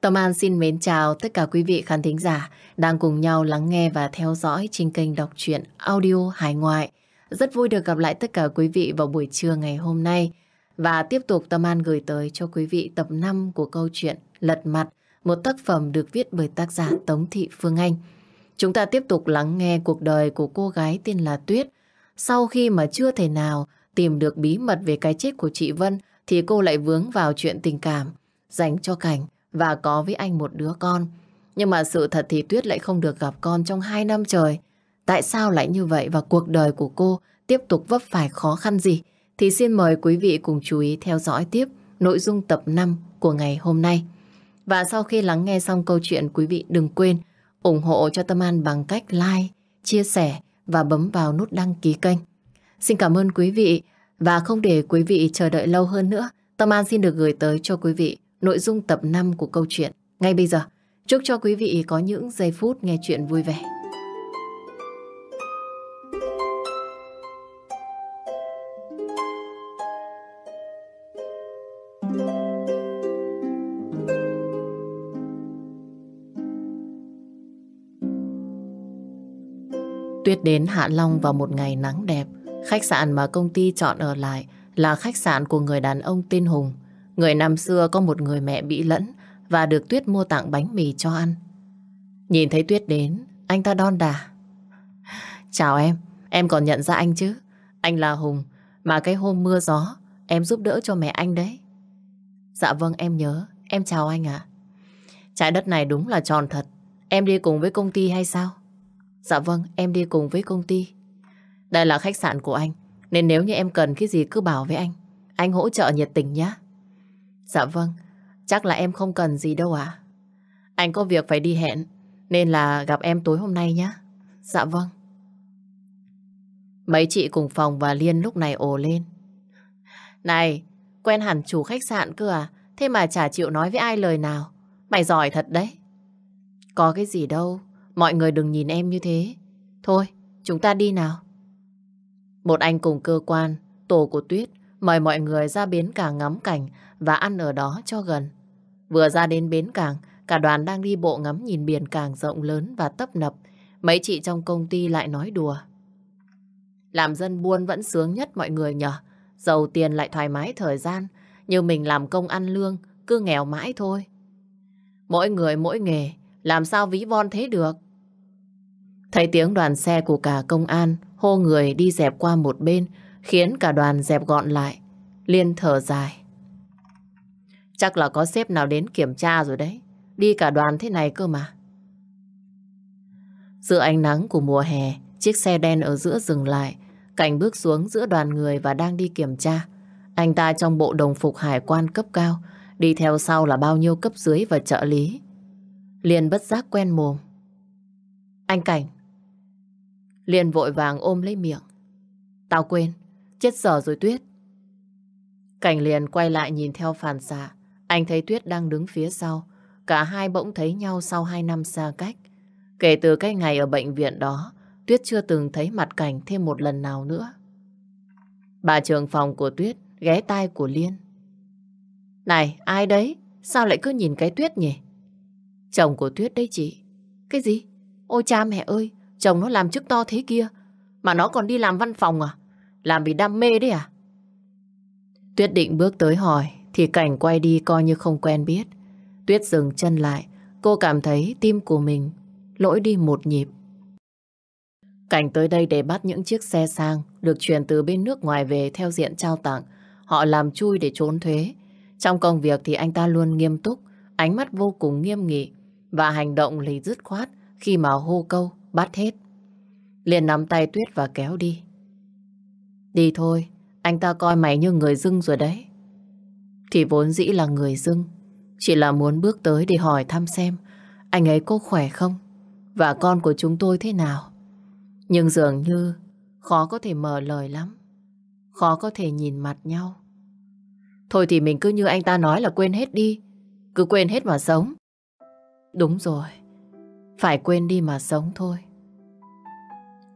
Tâm An xin mến chào tất cả quý vị khán thính giả đang cùng nhau lắng nghe và theo dõi trên kênh đọc truyện audio hải ngoại. Rất vui được gặp lại tất cả quý vị vào buổi trưa ngày hôm nay. Và tiếp tục Tâm An gửi tới cho quý vị tập 5 của câu chuyện Lật Mặt, một tác phẩm được viết bởi tác giả Tống Thị Phương Anh. Chúng ta tiếp tục lắng nghe cuộc đời của cô gái tên là Tuyết. Sau khi mà chưa thể nào tìm được bí mật về cái chết của chị Vân thì cô lại vướng vào chuyện tình cảm dành cho Cảnh và có với anh một đứa con. Nhưng mà sự thật thì Tuyết lại không được gặp con trong hai năm trời. Tại sao lại như vậy và cuộc đời của cô tiếp tục vấp phải khó khăn gì? Thì xin mời quý vị cùng chú ý theo dõi tiếp nội dung tập 5 của ngày hôm nay. Và sau khi lắng nghe xong câu chuyện quý vị đừng quên ủng hộ cho Tâm An bằng cách like, chia sẻ và bấm vào nút đăng ký kênh. Xin cảm ơn quý vị và không để quý vị chờ đợi lâu hơn nữa. Tâm An xin được gửi tới cho quý vị nội dung tập 5 của câu chuyện. Ngay bây giờ, chúc cho quý vị có những giây phút nghe chuyện vui vẻ. Tuyết đến Hạ Long vào một ngày nắng đẹp. Khách sạn mà công ty chọn ở lại là khách sạn của người đàn ông tên Hùng. Người năm xưa có một người mẹ bị lẫn và được Tuyết mua tặng bánh mì cho ăn. Nhìn thấy Tuyết đến, anh ta đon đà. Chào em, em còn nhận ra anh chứ? Anh là Hùng, mà cái hôm mưa gió, em giúp đỡ cho mẹ anh đấy. Dạ vâng, em nhớ. Em chào anh ạ. Trái đất này đúng là tròn thật. Em đi cùng với công ty hay sao? Dạ vâng, em đi cùng với công ty. Đây là khách sạn của anh, nên nếu như em cần cái gì cứ bảo với anh. Anh hỗ trợ nhiệt tình nhé. Dạ vâng, chắc là em không cần gì đâu ạ. Anh có việc phải đi hẹn, nên là gặp em tối hôm nay nhé. Dạ vâng. Mấy chị cùng phòng và Liên lúc này ồ lên. Này, quen hẳn chủ khách sạn cơ à, thế mà chả chịu nói với ai lời nào. Mày giỏi thật đấy. Có cái gì đâu, mọi người đừng nhìn em như thế. Thôi, chúng ta đi nào. Một anh cùng cơ quan, tổ của Tuyết mời mọi người ra bến cảng ngắm cảnh và ăn ở đó cho gần. Vừa ra đến bến cảng, cả đoàn đang đi bộ ngắm nhìn biển cảng rộng lớn và tấp nập. Mấy chị trong công ty lại nói đùa. Làm dân buôn vẫn sướng nhất mọi người nhở. Giàu tiền lại thoải mái thời gian. Như mình làm công ăn lương, cứ nghèo mãi thôi. Mỗi người mỗi nghề, làm sao ví von thế được? Thấy tiếng đoàn xe của cả công an, hô người đi dẹp qua một bên, khiến cả đoàn dẹp gọn lại, liên thở dài. Chắc là có sếp nào đến kiểm tra rồi đấy, đi cả đoàn thế này cơ mà. Giữa ánh nắng của mùa hè, chiếc xe đen ở giữa dừng lại, Cảnh bước xuống giữa đoàn người và đang đi kiểm tra. Anh ta trong bộ đồng phục hải quan cấp cao, đi theo sau là bao nhiêu cấp dưới và trợ lý. Liên bất giác quen mồm. Anh Cảnh. Liên vội vàng ôm lấy miệng. Tao quên, Chết giờ rồi Tuyết. Cảnh liền quay lại nhìn theo phản xạ. Anh thấy Tuyết đang đứng phía sau. Cả hai bỗng thấy nhau sau hai năm xa cách. Kể từ cái ngày ở bệnh viện đó, Tuyết chưa từng thấy mặt cảnh thêm một lần nào nữa. Bà trường phòng của Tuyết ghé tai của Liên. Này, ai đấy? Sao lại cứ nhìn cái Tuyết nhỉ? Chồng của Tuyết đấy chị. Cái gì? Ôi cha mẹ ơi, chồng nó làm chức to thế kia, mà nó còn đi làm văn phòng à? Làm vì đam mê đấy à? Tuyết định bước tới hỏi, thì cảnh quay đi coi như không quen biết. Tuyết dừng chân lại, cô cảm thấy tim của mình lỗi đi một nhịp. Cảnh tới đây để bắt những chiếc xe sang được chuyển từ bên nước ngoài về theo diện trao tặng. Họ làm chui để trốn thuế. Trong công việc thì anh ta luôn nghiêm túc, ánh mắt vô cùng nghiêm nghị và hành động lì dứt khoát khi mà hô câu bắt hết. Liền nắm tay Tuyết và kéo đi. Đi thôi, anh ta coi mày như người dưng rồi đấy. Thì vốn dĩ là người dưng, chỉ là muốn bước tới để hỏi thăm xem anh ấy có khỏe không và con của chúng tôi thế nào. Nhưng dường như khó có thể mở lời lắm, khó có thể nhìn mặt nhau. Thôi thì mình cứ như anh ta nói là quên hết đi, cứ quên hết mà sống. Đúng rồi, phải quên đi mà sống thôi.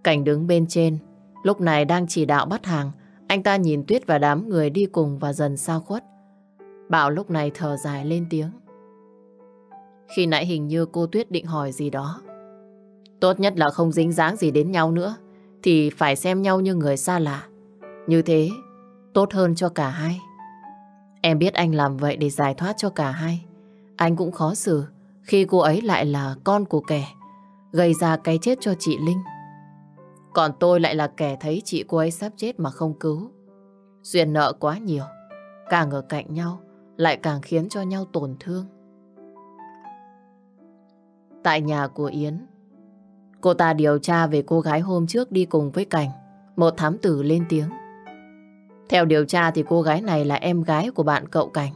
Cảnh đứng bên trên, Lúc này đang chỉ đạo bắt hàng, anh ta nhìn Tuyết và đám người đi cùng và dần xa khuất. Bảo lúc này thở dài lên tiếng. Khi nãy hình như cô Tuyết định hỏi gì đó. Tốt nhất là không dính dáng gì đến nhau nữa, thì phải xem nhau như người xa lạ. Như thế, tốt hơn cho cả hai. Em biết anh làm vậy để giải thoát cho cả hai. Anh cũng khó xử khi cô ấy lại là con của kẻ, gây ra cái chết cho chị Linh. Còn tôi lại là kẻ thấy chị cô ấy sắp chết mà không cứu. Duyên nợ quá nhiều. Càng ở cạnh nhau, lại càng khiến cho nhau tổn thương. Tại nhà của Yến, cô ta điều tra về cô gái hôm trước đi cùng với Cảnh. Một thám tử lên tiếng. Theo điều tra thì cô gái này là em gái của bạn cậu Cảnh.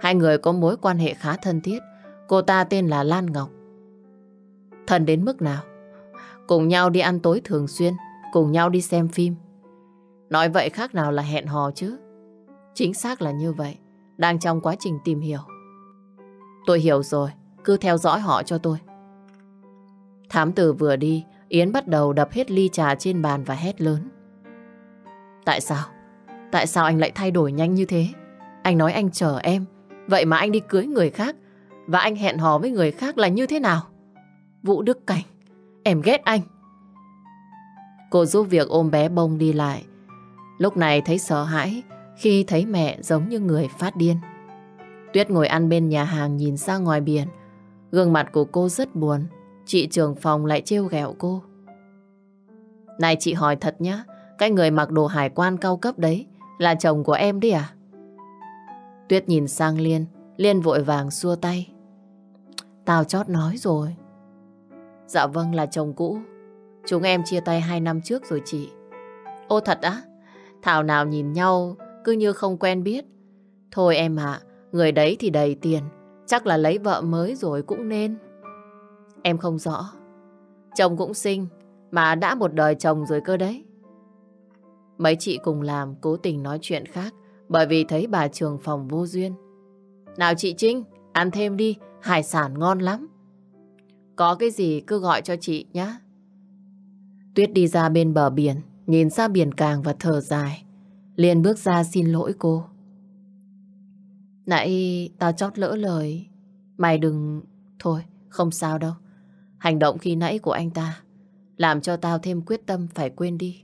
Hai người có mối quan hệ khá thân thiết. Cô ta tên là Lan Ngọc. thần đến mức nào? Cùng nhau đi ăn tối thường xuyên Cùng nhau đi xem phim Nói vậy khác nào là hẹn hò chứ Chính xác là như vậy Đang trong quá trình tìm hiểu Tôi hiểu rồi Cứ theo dõi họ cho tôi Thám tử vừa đi Yến bắt đầu đập hết ly trà trên bàn và hét lớn Tại sao? Tại sao anh lại thay đổi nhanh như thế? Anh nói anh chờ em Vậy mà anh đi cưới người khác Và anh hẹn hò với người khác là như thế nào? Vũ Đức Cảnh Em ghét anh. Cô giúp việc ôm bé bông đi lại. Lúc này thấy sợ hãi khi thấy mẹ giống như người phát điên. Tuyết ngồi ăn bên nhà hàng nhìn ra ngoài biển. Gương mặt của cô rất buồn. Chị trường phòng lại trêu ghẹo cô. Này chị hỏi thật nhá, cái người mặc đồ hải quan cao cấp đấy là chồng của em đi à? Tuyết nhìn sang Liên, Liên vội vàng xua tay. Tao chót nói rồi, Dạ vâng là chồng cũ. Chúng em chia tay 2 năm trước rồi chị. Ô thật á? Thảo nào nhìn nhau cứ như không quen biết. Thôi em ạ, người đấy thì đầy tiền. Chắc là lấy vợ mới rồi cũng nên. Em không rõ. Chồng cũng xinh, mà đã một đời chồng rồi cơ đấy. Mấy chị cùng làm cố tình nói chuyện khác bởi vì thấy bà trường phòng vô duyên. Nào chị Trinh, ăn thêm đi, hải sản ngon lắm. Có cái gì cứ gọi cho chị nhé. Tuyết đi ra bên bờ biển, nhìn ra biển càng và thở dài. liền bước ra xin lỗi cô. Nãy tao chót lỡ lời. Mày đừng... Thôi, không sao đâu. Hành động khi nãy của anh ta làm cho tao thêm quyết tâm phải quên đi.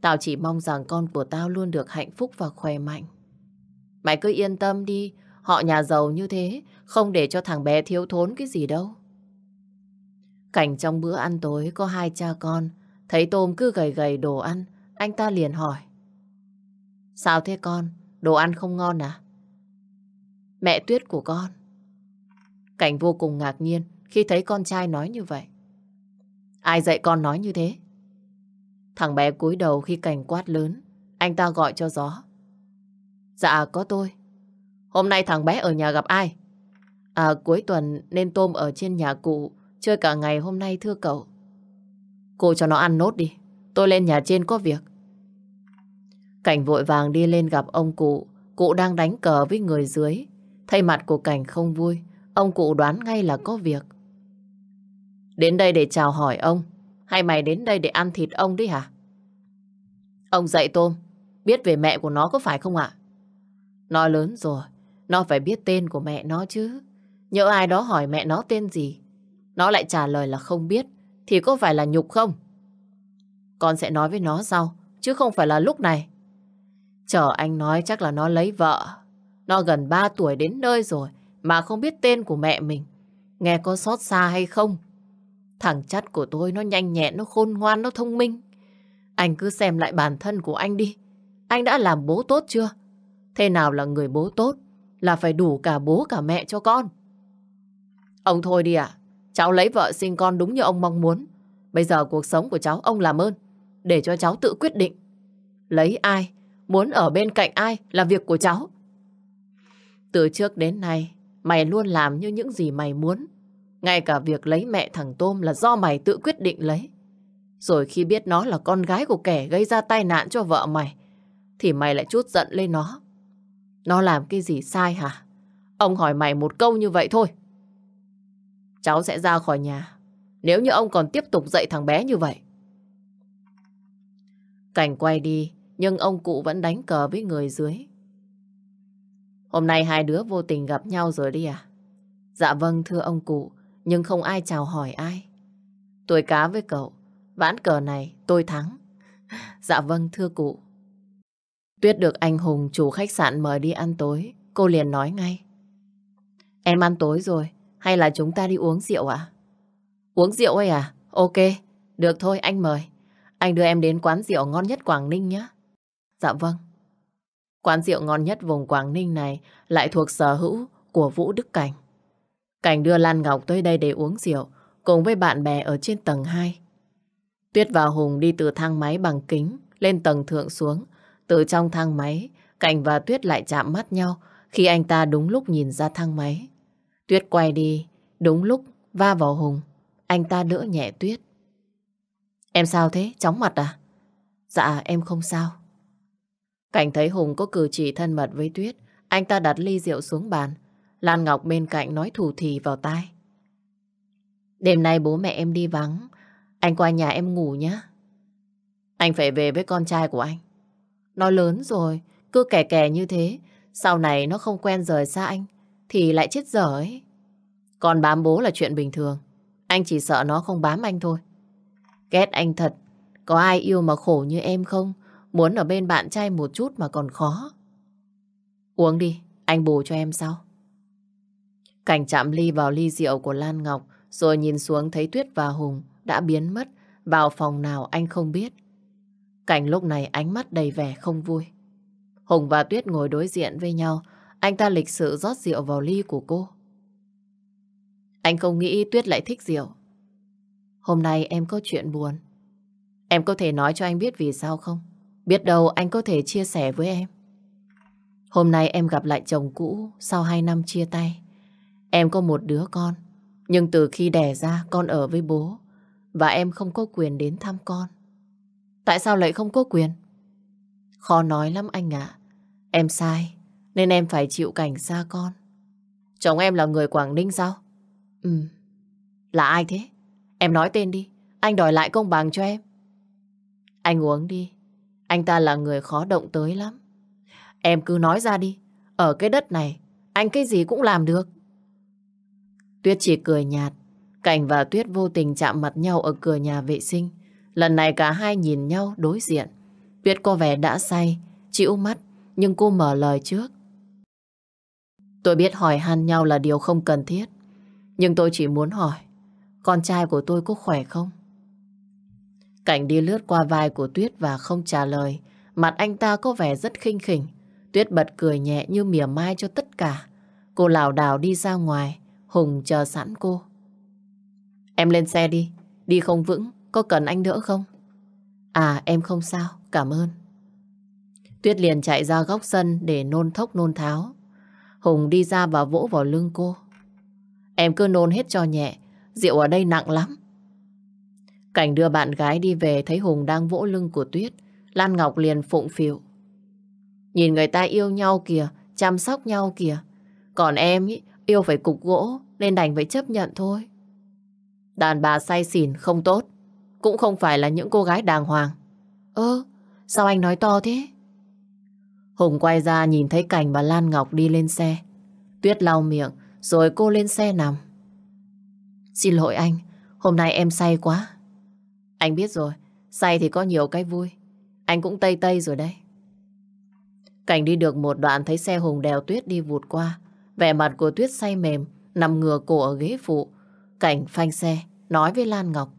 Tao chỉ mong rằng con của tao luôn được hạnh phúc và khỏe mạnh. Mày cứ yên tâm đi, họ nhà giàu như thế, không để cho thằng bé thiếu thốn cái gì đâu. Cảnh trong bữa ăn tối có hai cha con, thấy Tôm cứ gầy gầy đồ ăn, anh ta liền hỏi. Sao thế con, đồ ăn không ngon à? Mẹ Tuyết của con. Cảnh vô cùng ngạc nhiên khi thấy con trai nói như vậy. Ai dạy con nói như thế? Thằng bé cúi đầu khi Cảnh quát lớn, anh ta gọi cho gió. Dạ có tôi. Hôm nay thằng bé ở nhà gặp ai? À cuối tuần nên Tôm ở trên nhà cụ Chơi cả ngày hôm nay thưa cậu. Cô cho nó ăn nốt đi. Tôi lên nhà trên có việc. Cảnh vội vàng đi lên gặp ông cụ. Cụ đang đánh cờ với người dưới. Thay mặt của Cảnh không vui. Ông cụ đoán ngay là có việc. Đến đây để chào hỏi ông. Hay mày đến đây để ăn thịt ông đi hả? Ông dạy tôm. Biết về mẹ của nó có phải không ạ? À? Nó lớn rồi. Nó phải biết tên của mẹ nó chứ. Nhớ ai đó hỏi mẹ nó tên gì nó lại trả lời là không biết Thì có phải là nhục không? Con sẽ nói với nó sau Chứ không phải là lúc này Chờ anh nói chắc là nó lấy vợ Nó gần 3 tuổi đến nơi rồi Mà không biết tên của mẹ mình Nghe có xót xa hay không Thằng chắt của tôi nó nhanh nhẹn Nó khôn ngoan, nó thông minh Anh cứ xem lại bản thân của anh đi Anh đã làm bố tốt chưa Thế nào là người bố tốt Là phải đủ cả bố cả mẹ cho con Ông thôi đi ạ Cháu lấy vợ sinh con đúng như ông mong muốn. Bây giờ cuộc sống của cháu ông làm ơn. Để cho cháu tự quyết định. Lấy ai, muốn ở bên cạnh ai là việc của cháu. Từ trước đến nay, mày luôn làm như những gì mày muốn. Ngay cả việc lấy mẹ thằng Tôm là do mày tự quyết định lấy. Rồi khi biết nó là con gái của kẻ gây ra tai nạn cho vợ mày, thì mày lại chút giận lên nó. Nó làm cái gì sai hả? Ông hỏi mày một câu như vậy thôi cháu sẽ ra khỏi nhà nếu như ông còn tiếp tục dạy thằng bé như vậy. Cảnh quay đi, nhưng ông cụ vẫn đánh cờ với người dưới. Hôm nay hai đứa vô tình gặp nhau rồi đi à? Dạ vâng thưa ông cụ, nhưng không ai chào hỏi ai. Tôi cá với cậu, ván cờ này tôi thắng. Dạ vâng thưa cụ. Tuyết được anh Hùng chủ khách sạn mời đi ăn tối, cô liền nói ngay. Em ăn tối rồi, hay là chúng ta đi uống rượu ạ? À? Uống rượu ấy à? Ok, được thôi anh mời. Anh đưa em đến quán rượu ngon nhất Quảng Ninh nhé. Dạ vâng. Quán rượu ngon nhất vùng Quảng Ninh này lại thuộc sở hữu của Vũ Đức Cảnh. Cảnh đưa Lan Ngọc tới đây để uống rượu cùng với bạn bè ở trên tầng 2. Tuyết và Hùng đi từ thang máy bằng kính lên tầng thượng xuống. Từ trong thang máy, Cảnh và Tuyết lại chạm mắt nhau khi anh ta đúng lúc nhìn ra thang máy. Tuyết quay đi, đúng lúc va vào Hùng. Anh ta đỡ nhẹ Tuyết. Em sao thế? Chóng mặt à? Dạ, em không sao. Cảnh thấy Hùng có cử chỉ thân mật với Tuyết, anh ta đặt ly rượu xuống bàn. Lan Ngọc bên cạnh nói thủ thì vào tai. Đêm nay bố mẹ em đi vắng, anh qua nhà em ngủ nhé. Anh phải về với con trai của anh. Nó lớn rồi, cứ kẻ kè như thế, sau này nó không quen rời xa anh, thì lại chết dở ấy. Còn bám bố là chuyện bình thường. Anh chỉ sợ nó không bám anh thôi. Ghét anh thật. Có ai yêu mà khổ như em không? Muốn ở bên bạn trai một chút mà còn khó. Uống đi, anh bù cho em sau. Cảnh chạm ly vào ly rượu của Lan Ngọc rồi nhìn xuống thấy Tuyết và Hùng đã biến mất vào phòng nào anh không biết. Cảnh lúc này ánh mắt đầy vẻ không vui. Hùng và Tuyết ngồi đối diện với nhau anh ta lịch sự rót rượu vào ly của cô. Anh không nghĩ Tuyết lại thích rượu. Hôm nay em có chuyện buồn. Em có thể nói cho anh biết vì sao không? Biết đâu anh có thể chia sẻ với em. Hôm nay em gặp lại chồng cũ sau hai năm chia tay. Em có một đứa con, nhưng từ khi đẻ ra con ở với bố và em không có quyền đến thăm con. Tại sao lại không có quyền? Khó nói lắm anh ạ. Em sai, nên em phải chịu cảnh xa con. Chồng em là người Quảng Ninh sao? Ừ. Là ai thế? Em nói tên đi. Anh đòi lại công bằng cho em. Anh uống đi. Anh ta là người khó động tới lắm. Em cứ nói ra đi. Ở cái đất này, anh cái gì cũng làm được. Tuyết chỉ cười nhạt. Cảnh và Tuyết vô tình chạm mặt nhau ở cửa nhà vệ sinh. Lần này cả hai nhìn nhau đối diện. Tuyết có vẻ đã say, chịu mắt, nhưng cô mở lời trước. Tôi biết hỏi han nhau là điều không cần thiết. Nhưng tôi chỉ muốn hỏi, con trai của tôi có khỏe không? Cảnh đi lướt qua vai của Tuyết và không trả lời. Mặt anh ta có vẻ rất khinh khỉnh. Tuyết bật cười nhẹ như mỉa mai cho tất cả. Cô lào đảo đi ra ngoài. Hùng chờ sẵn cô. Em lên xe đi. Đi không vững. Có cần anh đỡ không? À em không sao. Cảm ơn. Tuyết liền chạy ra góc sân để nôn thốc nôn tháo. Hùng đi ra và vỗ vào lưng cô. Em cứ nôn hết cho nhẹ, rượu ở đây nặng lắm. Cảnh đưa bạn gái đi về thấy Hùng đang vỗ lưng của Tuyết, Lan Ngọc liền phụng phịu. Nhìn người ta yêu nhau kìa, chăm sóc nhau kìa. Còn em ý, yêu phải cục gỗ nên đành phải chấp nhận thôi. Đàn bà say xỉn không tốt, cũng không phải là những cô gái đàng hoàng. Ơ, ờ, sao anh nói to thế? Hùng quay ra nhìn thấy Cảnh và Lan Ngọc đi lên xe. Tuyết lau miệng, rồi cô lên xe nằm. Xin lỗi anh, hôm nay em say quá. Anh biết rồi, say thì có nhiều cái vui. Anh cũng tây tây rồi đấy. Cảnh đi được một đoạn thấy xe Hùng đèo Tuyết đi vụt qua. Vẻ mặt của Tuyết say mềm, nằm ngửa cổ ở ghế phụ. Cảnh phanh xe, nói với Lan Ngọc.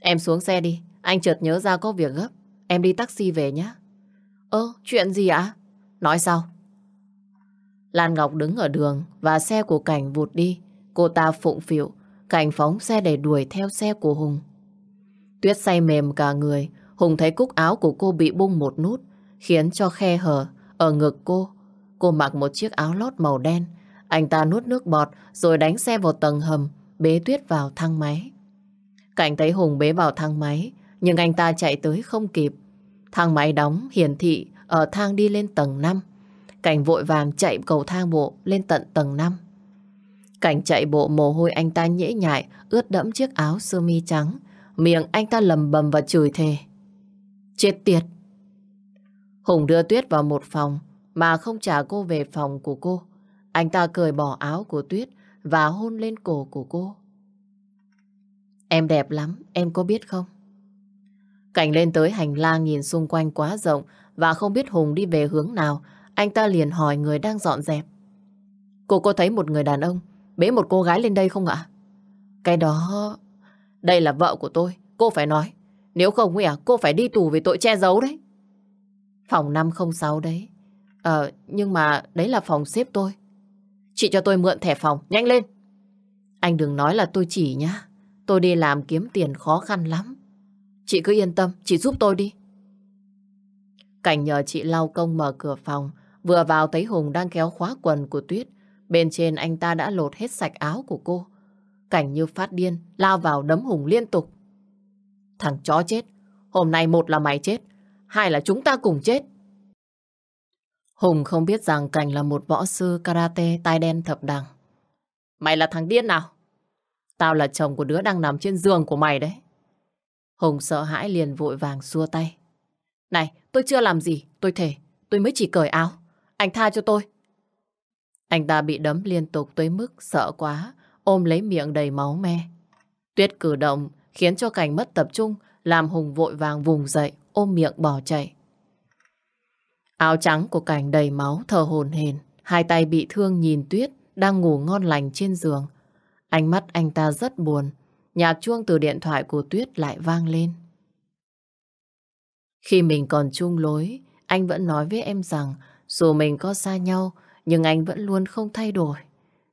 Em xuống xe đi, anh chợt nhớ ra có việc gấp. Em đi taxi về nhé. Ơ, chuyện gì ạ? Nói sao? Lan Ngọc đứng ở đường và xe của Cảnh vụt đi. Cô ta phụng phịu, Cảnh phóng xe để đuổi theo xe của Hùng. Tuyết say mềm cả người, Hùng thấy cúc áo của cô bị bung một nút, khiến cho khe hở ở ngực cô. Cô mặc một chiếc áo lót màu đen, anh ta nuốt nước bọt rồi đánh xe vào tầng hầm, bế Tuyết vào thang máy. Cảnh thấy Hùng bế vào thang máy, nhưng anh ta chạy tới không kịp, Thang máy đóng hiển thị ở thang đi lên tầng 5. Cảnh vội vàng chạy cầu thang bộ lên tận tầng 5. Cảnh chạy bộ mồ hôi anh ta nhễ nhại, ướt đẫm chiếc áo sơ mi trắng. Miệng anh ta lầm bầm và chửi thề. Chết tiệt! Hùng đưa Tuyết vào một phòng mà không trả cô về phòng của cô. Anh ta cởi bỏ áo của Tuyết và hôn lên cổ của cô. Em đẹp lắm, em có biết không? Cảnh lên tới hành lang nhìn xung quanh quá rộng và không biết Hùng đi về hướng nào. Anh ta liền hỏi người đang dọn dẹp. Cô có thấy một người đàn ông bế một cô gái lên đây không ạ? Cái đó... Đây là vợ của tôi, cô phải nói. Nếu không ấy à, cô phải đi tù vì tội che giấu đấy. Phòng 506 đấy. Ờ, nhưng mà đấy là phòng xếp tôi. Chị cho tôi mượn thẻ phòng, nhanh lên. Anh đừng nói là tôi chỉ nhá. Tôi đi làm kiếm tiền khó khăn lắm. Chị cứ yên tâm, chị giúp tôi đi. Cảnh nhờ chị lau công mở cửa phòng, vừa vào thấy Hùng đang kéo khóa quần của Tuyết. Bên trên anh ta đã lột hết sạch áo của cô. Cảnh như phát điên, lao vào đấm Hùng liên tục. Thằng chó chết, hôm nay một là mày chết, hai là chúng ta cùng chết. Hùng không biết rằng Cảnh là một võ sư karate tai đen thập đẳng. Mày là thằng điên nào? Tao là chồng của đứa đang nằm trên giường của mày đấy. Hùng sợ hãi liền vội vàng xua tay. Này, tôi chưa làm gì, tôi thề, tôi mới chỉ cởi áo. Anh tha cho tôi. Anh ta bị đấm liên tục tới mức sợ quá, ôm lấy miệng đầy máu me. Tuyết cử động khiến cho Cảnh mất tập trung, làm Hùng vội vàng vùng dậy, ôm miệng bỏ chạy. Áo trắng của Cảnh đầy máu thở hồn hển, hai tay bị thương nhìn Tuyết đang ngủ ngon lành trên giường. Ánh mắt anh ta rất buồn, nhạc chuông từ điện thoại của Tuyết lại vang lên. Khi mình còn chung lối, anh vẫn nói với em rằng dù mình có xa nhau, nhưng anh vẫn luôn không thay đổi.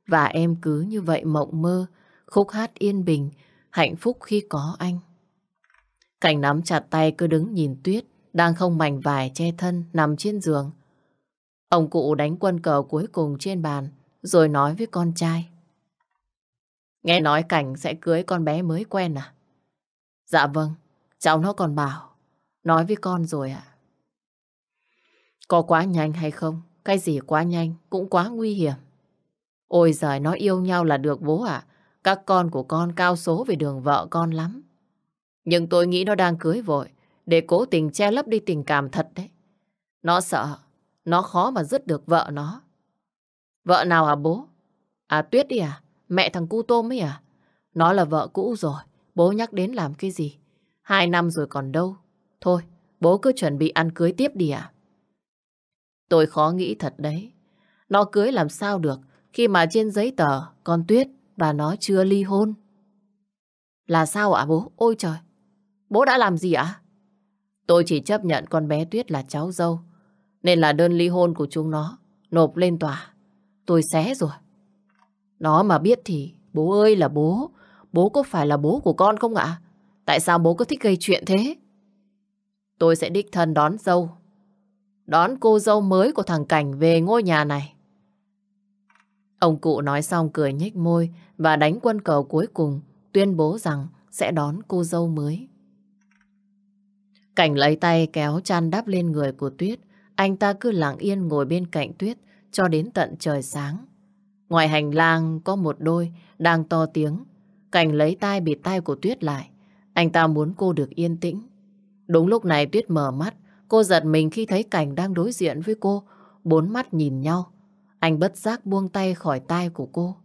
Và em cứ như vậy mộng mơ, khúc hát yên bình, hạnh phúc khi có anh. Cảnh nắm chặt tay cứ đứng nhìn Tuyết, đang không mảnh vải che thân, nằm trên giường. Ông cụ đánh quân cờ cuối cùng trên bàn, rồi nói với con trai. Nghe nói Cảnh sẽ cưới con bé mới quen à? Dạ vâng, cháu nó còn bảo. Nói với con rồi ạ. Có quá nhanh hay không? Cái gì quá nhanh cũng quá nguy hiểm. Ôi giời, nó yêu nhau là được bố ạ. Các con của con cao số về đường vợ con lắm. Nhưng tôi nghĩ nó đang cưới vội để cố tình che lấp đi tình cảm thật đấy. Nó sợ, nó khó mà dứt được vợ nó. Vợ nào hả à, bố? À Tuyết đi à? Mẹ thằng cu tôm ấy à? Nó là vợ cũ rồi, bố nhắc đến làm cái gì? Hai năm rồi còn đâu. Thôi, bố cứ chuẩn bị ăn cưới tiếp đi à? Tôi khó nghĩ thật đấy. Nó cưới làm sao được khi mà trên giấy tờ con Tuyết và nó chưa ly hôn. Là sao ạ bố? Ôi trời! Bố đã làm gì ạ? Tôi chỉ chấp nhận con bé Tuyết là cháu dâu. Nên là đơn ly hôn của chúng nó nộp lên tòa. Tôi xé rồi. Nó mà biết thì bố ơi là bố, bố có phải là bố của con không ạ? Tại sao bố cứ thích gây chuyện thế? Tôi sẽ đích thân đón dâu. Đón cô dâu mới của thằng Cảnh về ngôi nhà này. Ông cụ nói xong cười nhếch môi và đánh quân cờ cuối cùng, tuyên bố rằng sẽ đón cô dâu mới. Cảnh lấy tay kéo chăn đắp lên người của Tuyết. Anh ta cứ lặng yên ngồi bên cạnh Tuyết cho đến tận trời sáng. Ngoài hành lang có một đôi đang to tiếng. Cảnh lấy tay bịt tay của Tuyết lại. Anh ta muốn cô được yên tĩnh. Đúng lúc này Tuyết mở mắt. Cô giật mình khi thấy Cảnh đang đối diện với cô. Bốn mắt nhìn nhau. Anh bất giác buông tay khỏi tay của cô.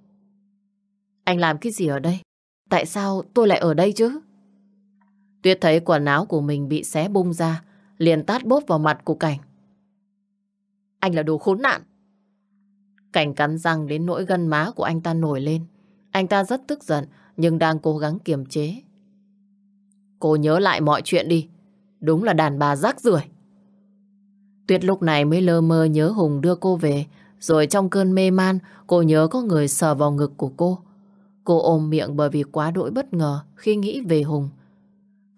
Anh làm cái gì ở đây? Tại sao tôi lại ở đây chứ? Tuyết thấy quần áo của mình bị xé bung ra, liền tát bốp vào mặt của Cảnh. Anh là đồ khốn nạn, Cảnh cắn răng đến nỗi gân má của anh ta nổi lên. Anh ta rất tức giận nhưng đang cố gắng kiềm chế. Cô nhớ lại mọi chuyện đi. Đúng là đàn bà rác rưởi. Tuyết lúc này mới lơ mơ nhớ Hùng đưa cô về. Rồi trong cơn mê man cô nhớ có người sờ vào ngực của cô. Cô ôm miệng bởi vì quá đỗi bất ngờ khi nghĩ về Hùng.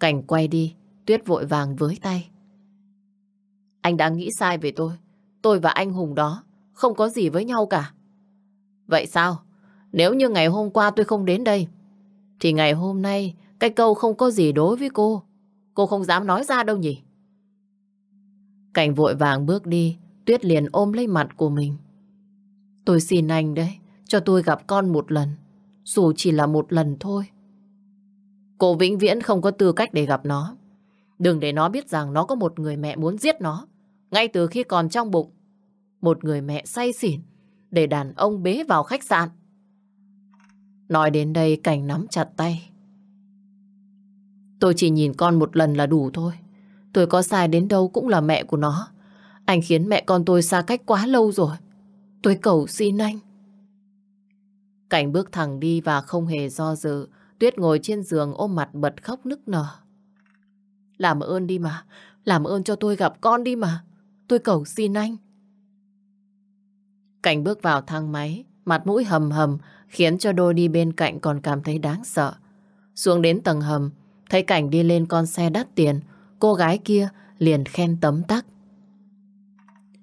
Cảnh quay đi, Tuyết vội vàng với tay. Anh đã nghĩ sai về tôi. Tôi và anh Hùng đó không có gì với nhau cả. Vậy sao? Nếu như ngày hôm qua tôi không đến đây, thì ngày hôm nay cái câu không có gì đối với cô. Cô không dám nói ra đâu nhỉ? Cảnh vội vàng bước đi, Tuyết liền ôm lấy mặt của mình. Tôi xin anh đấy, cho tôi gặp con một lần, dù chỉ là một lần thôi. Cô vĩnh viễn không có tư cách để gặp nó. Đừng để nó biết rằng nó có một người mẹ muốn giết nó. Ngay từ khi còn trong bụng, một người mẹ say xỉn để đàn ông bế vào khách sạn. Nói đến đây Cảnh nắm chặt tay. Tôi chỉ nhìn con một lần là đủ thôi. Tôi có sai đến đâu cũng là mẹ của nó. Anh khiến mẹ con tôi xa cách quá lâu rồi. Tôi cầu xin anh. Cảnh bước thẳng đi và không hề do dự. Tuyết ngồi trên giường ôm mặt bật khóc nức nở. Làm ơn đi mà. Làm ơn cho tôi gặp con đi mà. Tôi cầu xin anh. Cảnh bước vào thang máy, mặt mũi hầm hầm khiến cho đôi đi bên cạnh còn cảm thấy đáng sợ. Xuống đến tầng hầm, thấy Cảnh đi lên con xe đắt tiền, cô gái kia liền khen tấm tắc.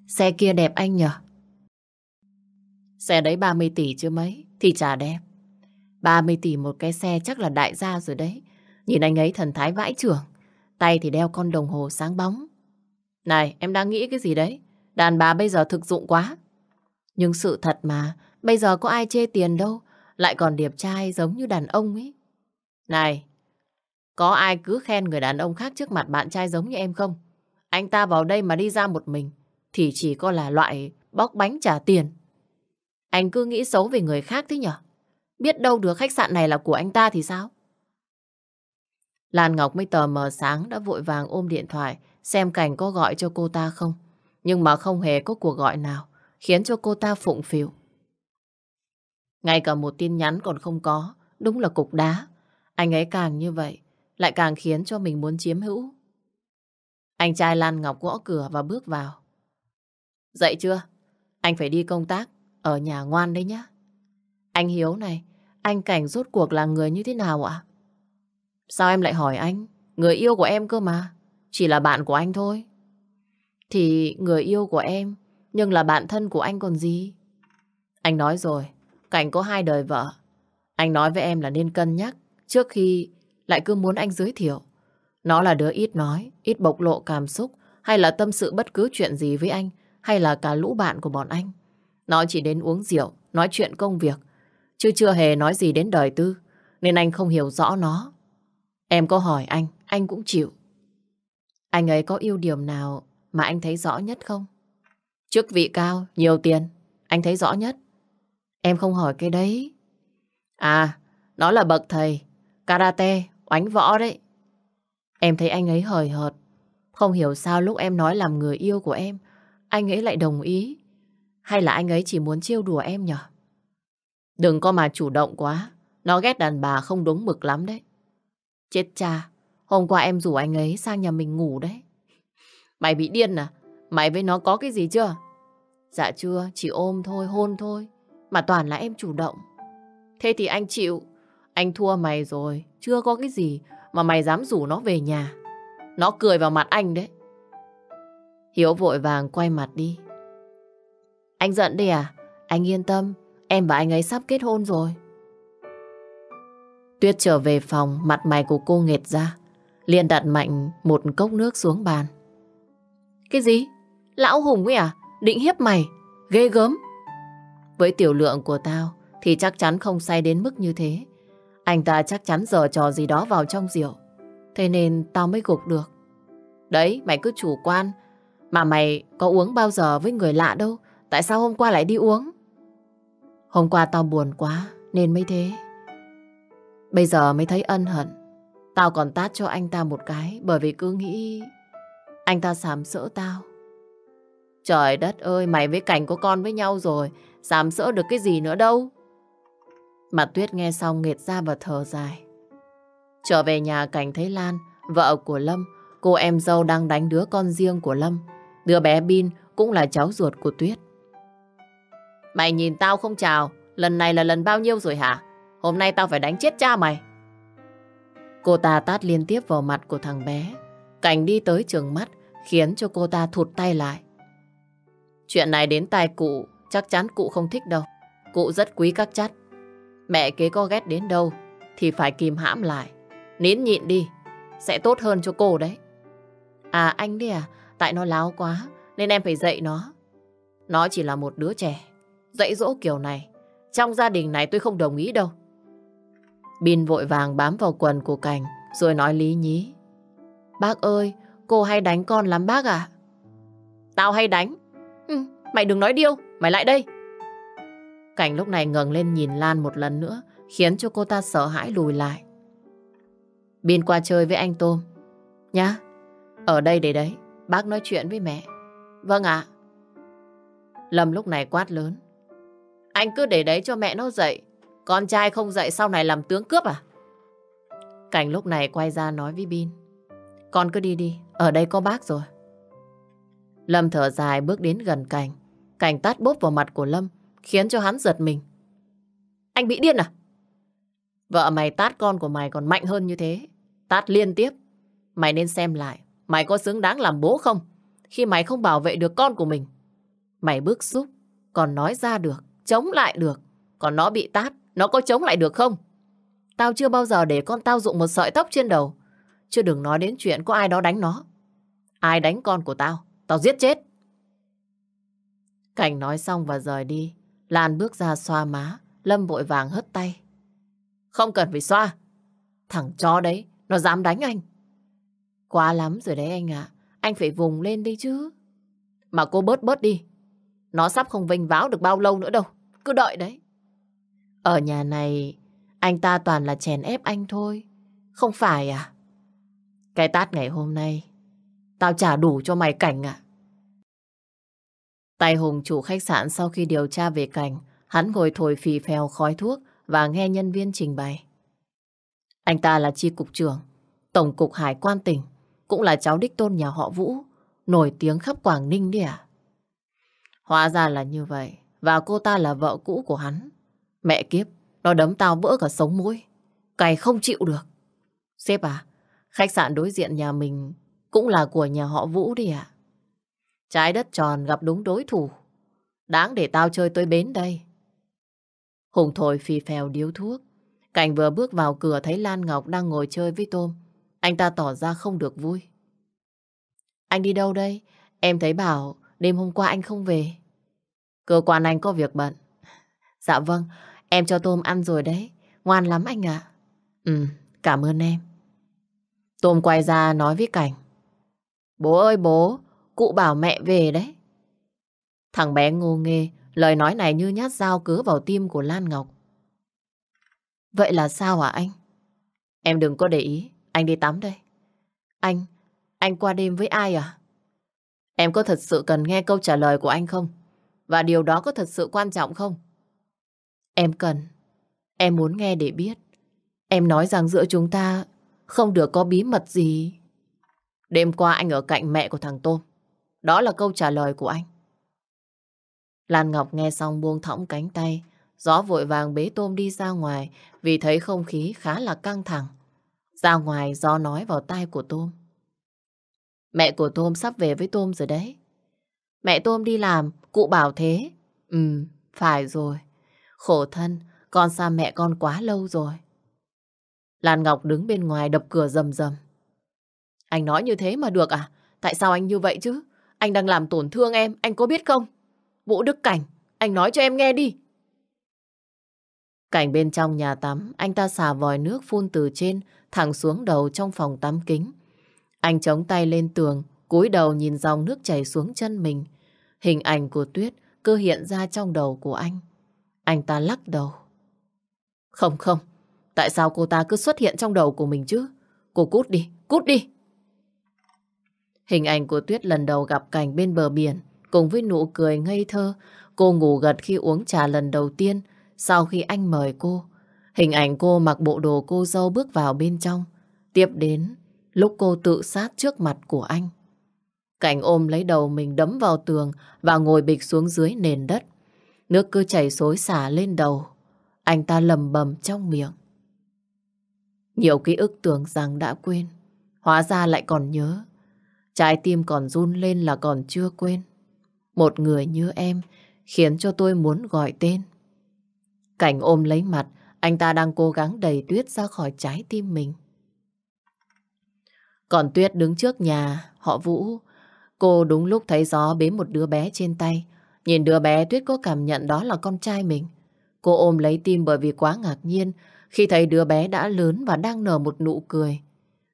Xe kia đẹp anh nhở? Xe đấy 30 tỷ chứ mấy, thì chả đẹp. 30 tỷ một cái xe chắc là đại gia rồi đấy. Nhìn anh ấy thần thái vãi trưởng, tay thì đeo con đồng hồ sáng bóng. Này, em đang nghĩ cái gì đấy? Đàn bà bây giờ thực dụng quá. Nhưng sự thật mà, bây giờ có ai chê tiền đâu, lại còn điệp trai giống như đàn ông ấy. Này, có ai cứ khen người đàn ông khác trước mặt bạn trai giống như em không? Anh ta vào đây mà đi ra một mình, thì chỉ có là loại bóc bánh trả tiền. Anh cứ nghĩ xấu về người khác thế nhở? Biết đâu được khách sạn này là của anh ta thì sao? Lan Ngọc mới tờ mờ sáng đã vội vàng ôm điện thoại xem cảnh có gọi cho cô ta không. Nhưng mà không hề có cuộc gọi nào khiến cho cô ta phụng phịu. Ngay cả một tin nhắn còn không có, đúng là cục đá. Anh ấy càng như vậy, lại càng khiến cho mình muốn chiếm hữu. Anh trai Lan Ngọc gõ cửa và bước vào. Dậy chưa? Anh phải đi công tác, ở nhà ngoan đấy nhá. Anh Hiếu này, anh Cảnh rốt cuộc là người như thế nào ạ? Sao em lại hỏi anh? Người yêu của em cơ mà, chỉ là bạn của anh thôi. Thì người yêu của em nhưng là bạn thân của anh còn gì? Anh nói rồi, Cảnh có hai đời vợ. Anh nói với em là nên cân nhắc trước khi lại cứ muốn anh giới thiệu. Nó là đứa ít nói, ít bộc lộ cảm xúc hay là tâm sự bất cứ chuyện gì với anh hay là cả lũ bạn của bọn anh. Nó chỉ đến uống rượu, nói chuyện công việc, chứ chưa hề nói gì đến đời tư, nên anh không hiểu rõ nó. Em có hỏi anh, anh cũng chịu. Anh ấy có ưu điểm nào mà anh thấy rõ nhất không? Chức vị cao, nhiều tiền, anh thấy rõ nhất. Em không hỏi cái đấy. À, nó là bậc thầy, karate, oánh võ đấy. Em thấy anh ấy hời hợt. Không hiểu sao lúc em nói làm người yêu của em, anh ấy lại đồng ý. Hay là anh ấy chỉ muốn trêu đùa em nhở? Đừng có mà chủ động quá. Nó ghét đàn bà không đúng mực lắm đấy. Chết cha, hôm qua em rủ anh ấy sang nhà mình ngủ đấy. Mày bị điên à? Mày với nó có cái gì chưa? Dạ chưa, chỉ ôm thôi, hôn thôi. Mà toàn là em chủ động. Thế thì anh chịu. Anh thua mày rồi, chưa có cái gì mà mày dám rủ nó về nhà. Nó cười vào mặt anh đấy. Hiếu vội vàng quay mặt đi. Anh giận đi à? Anh yên tâm, em và anh ấy sắp kết hôn rồi. Tuyết trở về phòng, mặt mày của cô nghệt ra. liền đặt mạnh một cốc nước xuống bàn. Cái gì? Lão Hùng ấy à? Định hiếp mày? Ghê gớm. Với tiểu lượng của tao thì chắc chắn không say đến mức như thế. Anh ta chắc chắn giờ trò gì đó vào trong rượu. Thế nên tao mới gục được. Đấy, mày cứ chủ quan. Mà mày có uống bao giờ với người lạ đâu. Tại sao hôm qua lại đi uống? Hôm qua tao buồn quá nên mới thế. Bây giờ mới thấy ân hận. Tao còn tát cho anh ta một cái bởi vì cứ nghĩ anh ta sám sỡ tao. Trời đất ơi, mày với cảnh của con với nhau rồi, giảm sỡ được cái gì nữa đâu. Mặt tuyết nghe xong nghẹt ra và thở dài. Trở về nhà cảnh thấy Lan, vợ của Lâm, cô em dâu đang đánh đứa con riêng của Lâm. Đứa bé Bin cũng là cháu ruột của Tuyết. Mày nhìn tao không chào, lần này là lần bao nhiêu rồi hả? Hôm nay tao phải đánh chết cha mày. Cô ta tát liên tiếp vào mặt của thằng bé. Cảnh đi tới trường mắt khiến cho cô ta thụt tay lại. Chuyện này đến tai cụ, chắc chắn cụ không thích đâu. Cụ rất quý các chất Mẹ kế có ghét đến đâu thì phải kìm hãm lại. Nín nhịn đi, sẽ tốt hơn cho cô đấy. À anh đi à, tại nó láo quá nên em phải dạy nó. Nó chỉ là một đứa trẻ, dạy dỗ kiểu này. Trong gia đình này tôi không đồng ý đâu. Bin vội vàng bám vào quần của Cảnh rồi nói lý nhí. Bác ơi, cô hay đánh con lắm bác à? Tao hay đánh, mày đừng nói điêu, mày lại đây. Cảnh lúc này ngẩng lên nhìn Lan một lần nữa, khiến cho cô ta sợ hãi lùi lại. Bin qua chơi với anh Tôm. Nhá, ở đây để đấy, bác nói chuyện với mẹ. Vâng ạ. Lâm lúc này quát lớn. Anh cứ để đấy cho mẹ nó dậy, con trai không dậy sau này làm tướng cướp à? Cảnh lúc này quay ra nói với Bin. Con cứ đi đi, ở đây có bác rồi. Lâm thở dài bước đến gần Cảnh. Cảnh tát bốp vào mặt của Lâm khiến cho hắn giật mình. Anh bị điên à? Vợ mày tát con của mày còn mạnh hơn như thế. Tát liên tiếp. Mày nên xem lại. Mày có xứng đáng làm bố không? Khi mày không bảo vệ được con của mình. Mày bức xúc. Còn nói ra được. Chống lại được. Còn nó bị tát. Nó có chống lại được không? Tao chưa bao giờ để con tao dụng một sợi tóc trên đầu. chưa đừng nói đến chuyện có ai đó đánh nó. Ai đánh con của tao? Tao giết chết. Cảnh nói xong và rời đi. Lan bước ra xoa má, Lâm vội vàng hất tay. Không cần phải xoa. Thằng chó đấy, nó dám đánh anh. Quá lắm rồi đấy anh ạ. Anh phải vùng lên đi chứ. Mà cô bớt bớt đi. Nó sắp không vinh váo được bao lâu nữa đâu. Cứ đợi đấy. Ở nhà này, anh ta toàn là chèn ép anh thôi. Không phải à? Cái tát ngày hôm nay, tao trả đủ cho mày cảnh ạ. Tài hùng chủ khách sạn sau khi điều tra về cảnh, hắn ngồi thổi phì phèo khói thuốc và nghe nhân viên trình bày. Anh ta là chi cục trưởng, tổng cục hải quan tỉnh, cũng là cháu đích tôn nhà họ Vũ, nổi tiếng khắp Quảng Ninh đi à? Hóa ra là như vậy, và cô ta là vợ cũ của hắn. Mẹ kiếp, nó đấm tao vỡ cả sống mũi, cày không chịu được. Sếp à, khách sạn đối diện nhà mình cũng là của nhà họ Vũ đi à? Trái đất tròn gặp đúng đối thủ. Đáng để tao chơi tới bến đây. Hùng thổi phì phèo điếu thuốc. Cảnh vừa bước vào cửa thấy Lan Ngọc đang ngồi chơi với Tôm. Anh ta tỏ ra không được vui. Anh đi đâu đây? Em thấy bảo đêm hôm qua anh không về. Cơ quan anh có việc bận. Dạ vâng, em cho Tôm ăn rồi đấy. Ngoan lắm anh ạ. Ừ, cảm ơn em. Tôm quay ra nói với Cảnh. Bố ơi bố, Cụ bảo mẹ về đấy. Thằng bé ngô nghê, lời nói này như nhát dao cứa vào tim của Lan Ngọc. Vậy là sao hả anh? Em đừng có để ý, anh đi tắm đây. Anh, anh qua đêm với ai à? Em có thật sự cần nghe câu trả lời của anh không? Và điều đó có thật sự quan trọng không? Em cần. Em muốn nghe để biết. Em nói rằng giữa chúng ta không được có bí mật gì. Đêm qua anh ở cạnh mẹ của thằng Tôm. Đó là câu trả lời của anh. Lan Ngọc nghe xong buông thõng cánh tay. Gió vội vàng bế tôm đi ra ngoài vì thấy không khí khá là căng thẳng. Ra ngoài gió nói vào tai của tôm. Mẹ của tôm sắp về với tôm rồi đấy. Mẹ tôm đi làm, cụ bảo thế. Ừ, phải rồi. Khổ thân, con xa mẹ con quá lâu rồi. Lan Ngọc đứng bên ngoài đập cửa rầm rầm. Anh nói như thế mà được à? Tại sao anh như vậy chứ? Anh đang làm tổn thương em, anh có biết không? Vũ Đức Cảnh, anh nói cho em nghe đi. Cảnh bên trong nhà tắm, anh ta xả vòi nước phun từ trên, thẳng xuống đầu trong phòng tắm kính. Anh chống tay lên tường, cúi đầu nhìn dòng nước chảy xuống chân mình. Hình ảnh của Tuyết cứ hiện ra trong đầu của anh. Anh ta lắc đầu. Không không, tại sao cô ta cứ xuất hiện trong đầu của mình chứ? Cô cút đi, cút đi. Hình ảnh của Tuyết lần đầu gặp cảnh bên bờ biển cùng với nụ cười ngây thơ cô ngủ gật khi uống trà lần đầu tiên sau khi anh mời cô. Hình ảnh cô mặc bộ đồ cô dâu bước vào bên trong. Tiếp đến lúc cô tự sát trước mặt của anh. Cảnh ôm lấy đầu mình đấm vào tường và ngồi bịch xuống dưới nền đất. Nước cứ chảy xối xả lên đầu. Anh ta lầm bầm trong miệng. Nhiều ký ức tưởng rằng đã quên. Hóa ra lại còn nhớ. Trái tim còn run lên là còn chưa quên. Một người như em khiến cho tôi muốn gọi tên. Cảnh ôm lấy mặt, anh ta đang cố gắng đẩy tuyết ra khỏi trái tim mình. Còn Tuyết đứng trước nhà, họ Vũ. Cô đúng lúc thấy gió bế một đứa bé trên tay. Nhìn đứa bé Tuyết có cảm nhận đó là con trai mình. Cô ôm lấy tim bởi vì quá ngạc nhiên khi thấy đứa bé đã lớn và đang nở một nụ cười.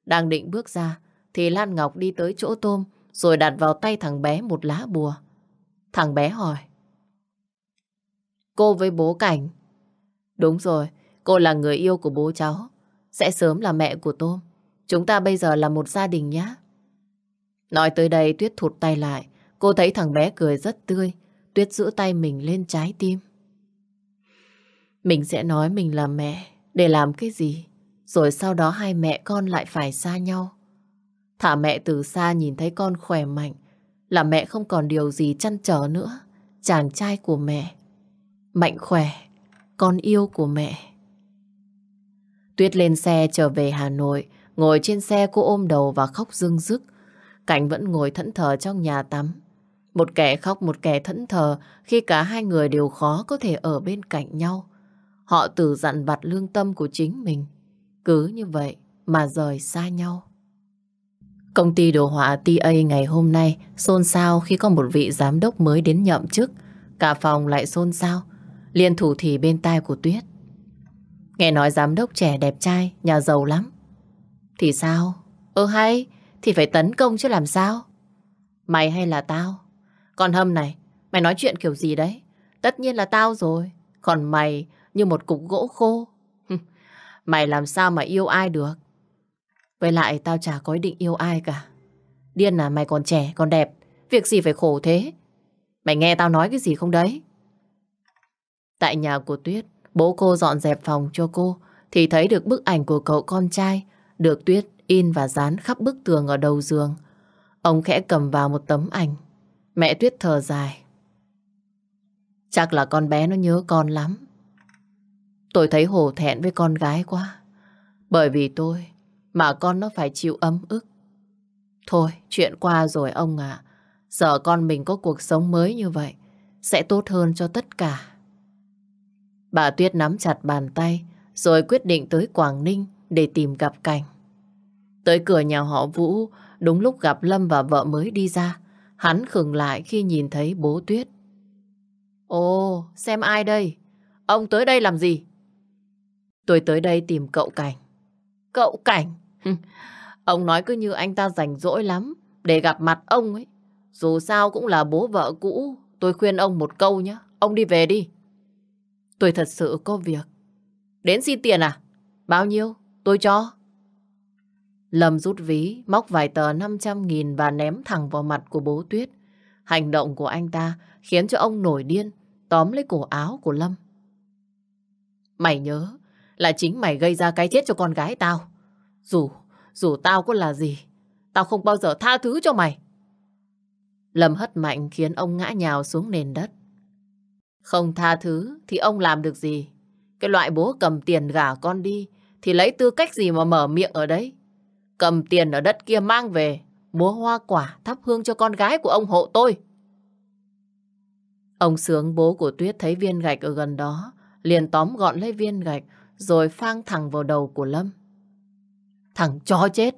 Đang định bước ra thì Lan Ngọc đi tới chỗ tôm rồi đặt vào tay thằng bé một lá bùa. Thằng bé hỏi. Cô với bố Cảnh. Đúng rồi, cô là người yêu của bố cháu. Sẽ sớm là mẹ của Tôm. Chúng ta bây giờ là một gia đình nhá. Nói tới đây Tuyết thụt tay lại. Cô thấy thằng bé cười rất tươi. Tuyết giữ tay mình lên trái tim. Mình sẽ nói mình là mẹ. Để làm cái gì? Rồi sau đó hai mẹ con lại phải xa nhau. Thả mẹ từ xa nhìn thấy con khỏe mạnh là mẹ không còn điều gì chăn trở nữa. Chàng trai của mẹ, mạnh khỏe, con yêu của mẹ. Tuyết lên xe trở về Hà Nội, ngồi trên xe cô ôm đầu và khóc dưng dứt Cảnh vẫn ngồi thẫn thờ trong nhà tắm. Một kẻ khóc một kẻ thẫn thờ khi cả hai người đều khó có thể ở bên cạnh nhau. Họ tự dặn vặt lương tâm của chính mình. Cứ như vậy mà rời xa nhau. Công ty đồ họa TA ngày hôm nay xôn xao khi có một vị giám đốc mới đến nhậm chức. Cả phòng lại xôn xao, liên thủ thì bên tai của Tuyết. Nghe nói giám đốc trẻ đẹp trai, nhà giàu lắm. Thì sao? Ơ hay, thì phải tấn công chứ làm sao? Mày hay là tao? Còn Hâm này, mày nói chuyện kiểu gì đấy? Tất nhiên là tao rồi. Còn mày như một cục gỗ khô. mày làm sao mà yêu ai được? Với lại tao chả có ý định yêu ai cả. Điên à mày còn trẻ, còn đẹp. Việc gì phải khổ thế? Mày nghe tao nói cái gì không đấy? Tại nhà của Tuyết, bố cô dọn dẹp phòng cho cô thì thấy được bức ảnh của cậu con trai được Tuyết in và dán khắp bức tường ở đầu giường. Ông khẽ cầm vào một tấm ảnh. Mẹ Tuyết thở dài. Chắc là con bé nó nhớ con lắm. Tôi thấy hổ thẹn với con gái quá. Bởi vì tôi mà con nó phải chịu ấm ức. Thôi, chuyện qua rồi ông ạ. Giờ con mình có cuộc sống mới như vậy, sẽ tốt hơn cho tất cả. Bà Tuyết nắm chặt bàn tay, rồi quyết định tới Quảng Ninh để tìm gặp Cảnh. Tới cửa nhà họ Vũ, đúng lúc gặp Lâm và vợ mới đi ra. Hắn khừng lại khi nhìn thấy bố Tuyết. Ồ, xem ai đây? Ông tới đây làm gì? Tôi tới đây tìm cậu Cảnh. Cậu Cảnh? ông nói cứ như anh ta rảnh rỗi lắm để gặp mặt ông ấy. Dù sao cũng là bố vợ cũ, tôi khuyên ông một câu nhé, ông đi về đi. Tôi thật sự có việc. Đến xin tiền à? Bao nhiêu? Tôi cho. Lâm rút ví, móc vài tờ 500 nghìn và ném thẳng vào mặt của bố Tuyết. Hành động của anh ta khiến cho ông nổi điên, tóm lấy cổ áo của Lâm. Mày nhớ là chính mày gây ra cái chết cho con gái tao. Dù, dù tao có là gì, tao không bao giờ tha thứ cho mày. Lâm hất mạnh khiến ông ngã nhào xuống nền đất. Không tha thứ thì ông làm được gì? Cái loại bố cầm tiền gả con đi thì lấy tư cách gì mà mở miệng ở đấy? Cầm tiền ở đất kia mang về, mua hoa quả thắp hương cho con gái của ông hộ tôi. Ông sướng bố của Tuyết thấy viên gạch ở gần đó, liền tóm gọn lấy viên gạch rồi phang thẳng vào đầu của Lâm. Thằng chó chết.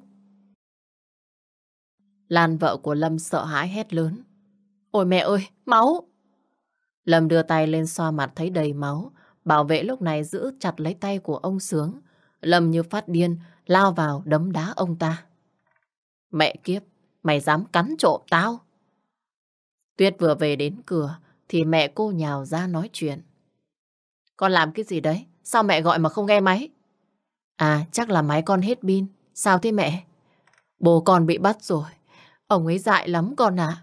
Lan vợ của Lâm sợ hãi hét lớn. Ôi mẹ ơi, máu! Lâm đưa tay lên xoa mặt thấy đầy máu. Bảo vệ lúc này giữ chặt lấy tay của ông Sướng. Lâm như phát điên, lao vào đấm đá ông ta. Mẹ kiếp, mày dám cắn trộm tao. Tuyết vừa về đến cửa thì mẹ cô nhào ra nói chuyện. Con làm cái gì đấy? Sao mẹ gọi mà không nghe máy? À, chắc là máy con hết pin. Sao thế mẹ? Bố con bị bắt rồi. Ông ấy dại lắm con ạ.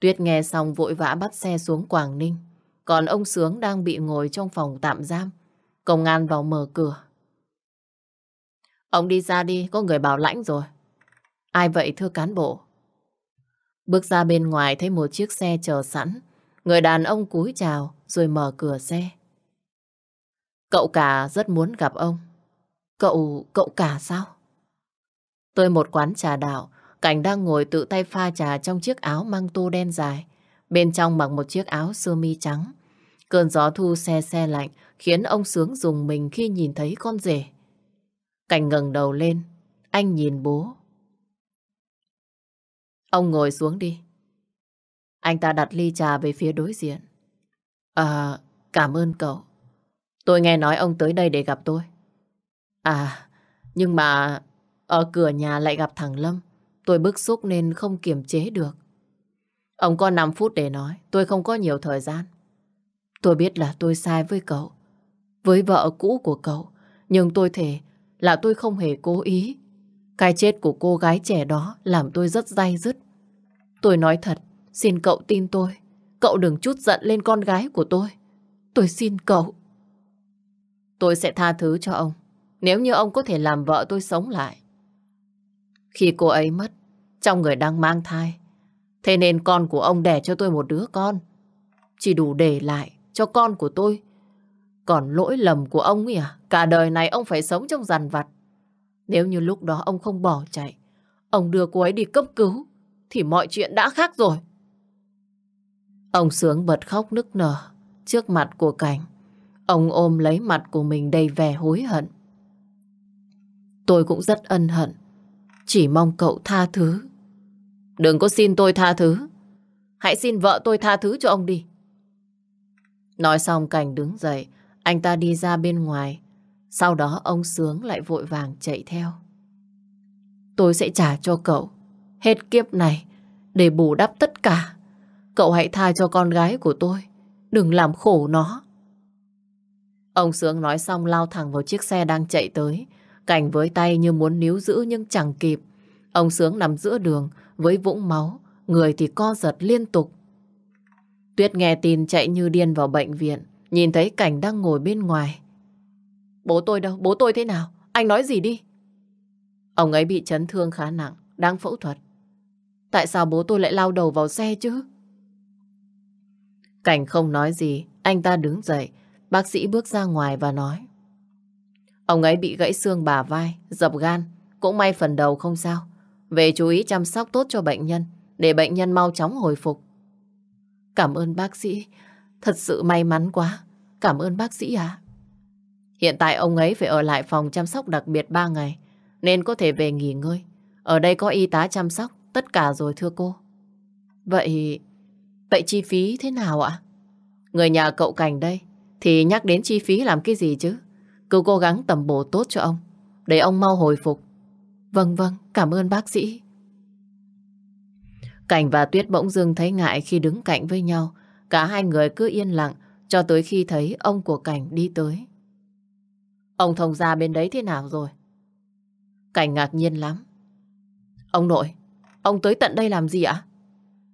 Tuyết nghe xong vội vã bắt xe xuống Quảng Ninh. Còn ông Sướng đang bị ngồi trong phòng tạm giam. Công an vào mở cửa. Ông đi ra đi, có người bảo lãnh rồi. Ai vậy thưa cán bộ? Bước ra bên ngoài thấy một chiếc xe chờ sẵn. Người đàn ông cúi chào rồi mở cửa xe. Cậu cả rất muốn gặp ông. Cậu, cậu cả sao? Tôi một quán trà đạo Cảnh đang ngồi tự tay pha trà trong chiếc áo mang tô đen dài. Bên trong mặc một chiếc áo sơ mi trắng. Cơn gió thu xe xe lạnh khiến ông Sướng dùng mình khi nhìn thấy con rể. Cảnh ngẩng đầu lên, anh nhìn bố. Ông ngồi xuống đi. Anh ta đặt ly trà về phía đối diện. À, cảm ơn cậu. Tôi nghe nói ông tới đây để gặp tôi. À, nhưng mà ở cửa nhà lại gặp thằng Lâm. Tôi bức xúc nên không kiềm chế được. Ông có 5 phút để nói, tôi không có nhiều thời gian. Tôi biết là tôi sai với cậu, với vợ cũ của cậu, nhưng tôi thề là tôi không hề cố ý. Cái chết của cô gái trẻ đó làm tôi rất day dứt. Tôi nói thật, xin cậu tin tôi, cậu đừng chút giận lên con gái của tôi. Tôi xin cậu. Tôi sẽ tha thứ cho ông, nếu như ông có thể làm vợ tôi sống lại. Khi cô ấy mất, trong người đang mang thai. Thế nên con của ông đẻ cho tôi một đứa con. Chỉ đủ để lại cho con của tôi. Còn lỗi lầm của ông ấy à? Cả đời này ông phải sống trong rằn vặt. Nếu như lúc đó ông không bỏ chạy, ông đưa cô ấy đi cấp cứu, thì mọi chuyện đã khác rồi. Ông Sướng bật khóc nức nở trước mặt của Cảnh. Ông ôm lấy mặt của mình đầy vẻ hối hận. Tôi cũng rất ân hận. Chỉ mong cậu tha thứ. Đừng có xin tôi tha thứ. Hãy xin vợ tôi tha thứ cho ông đi. Nói xong Cảnh đứng dậy, anh ta đi ra bên ngoài. Sau đó ông Sướng lại vội vàng chạy theo. Tôi sẽ trả cho cậu hết kiếp này để bù đắp tất cả. Cậu hãy tha cho con gái của tôi, đừng làm khổ nó. Ông Sướng nói xong lao thẳng vào chiếc xe đang chạy tới. Cảnh với tay như muốn níu giữ nhưng chẳng kịp. Ông Sướng nằm giữa đường với vũng máu, người thì co giật liên tục. Tuyết nghe tin chạy như điên vào bệnh viện, nhìn thấy Cảnh đang ngồi bên ngoài. Bố tôi đâu? Bố tôi thế nào? Anh nói gì đi? Ông ấy bị chấn thương khá nặng, đang phẫu thuật. Tại sao bố tôi lại lao đầu vào xe chứ? Cảnh không nói gì, anh ta đứng dậy, bác sĩ bước ra ngoài và nói. Ông ấy bị gãy xương bả vai, dập gan, cũng may phần đầu không sao. Về chú ý chăm sóc tốt cho bệnh nhân, để bệnh nhân mau chóng hồi phục. Cảm ơn bác sĩ, thật sự may mắn quá. Cảm ơn bác sĩ ạ. Hiện tại ông ấy phải ở lại phòng chăm sóc đặc biệt 3 ngày, nên có thể về nghỉ ngơi. Ở đây có y tá chăm sóc, tất cả rồi thưa cô. Vậy, vậy chi phí thế nào ạ? Người nhà cậu Cảnh đây, thì nhắc đến chi phí làm cái gì chứ? Cứ cố gắng tầm bổ tốt cho ông Để ông mau hồi phục Vâng vâng, cảm ơn bác sĩ Cảnh và Tuyết bỗng dưng thấy ngại khi đứng cạnh với nhau Cả hai người cứ yên lặng Cho tới khi thấy ông của Cảnh đi tới Ông thông gia bên đấy thế nào rồi? Cảnh ngạc nhiên lắm Ông nội, ông tới tận đây làm gì ạ?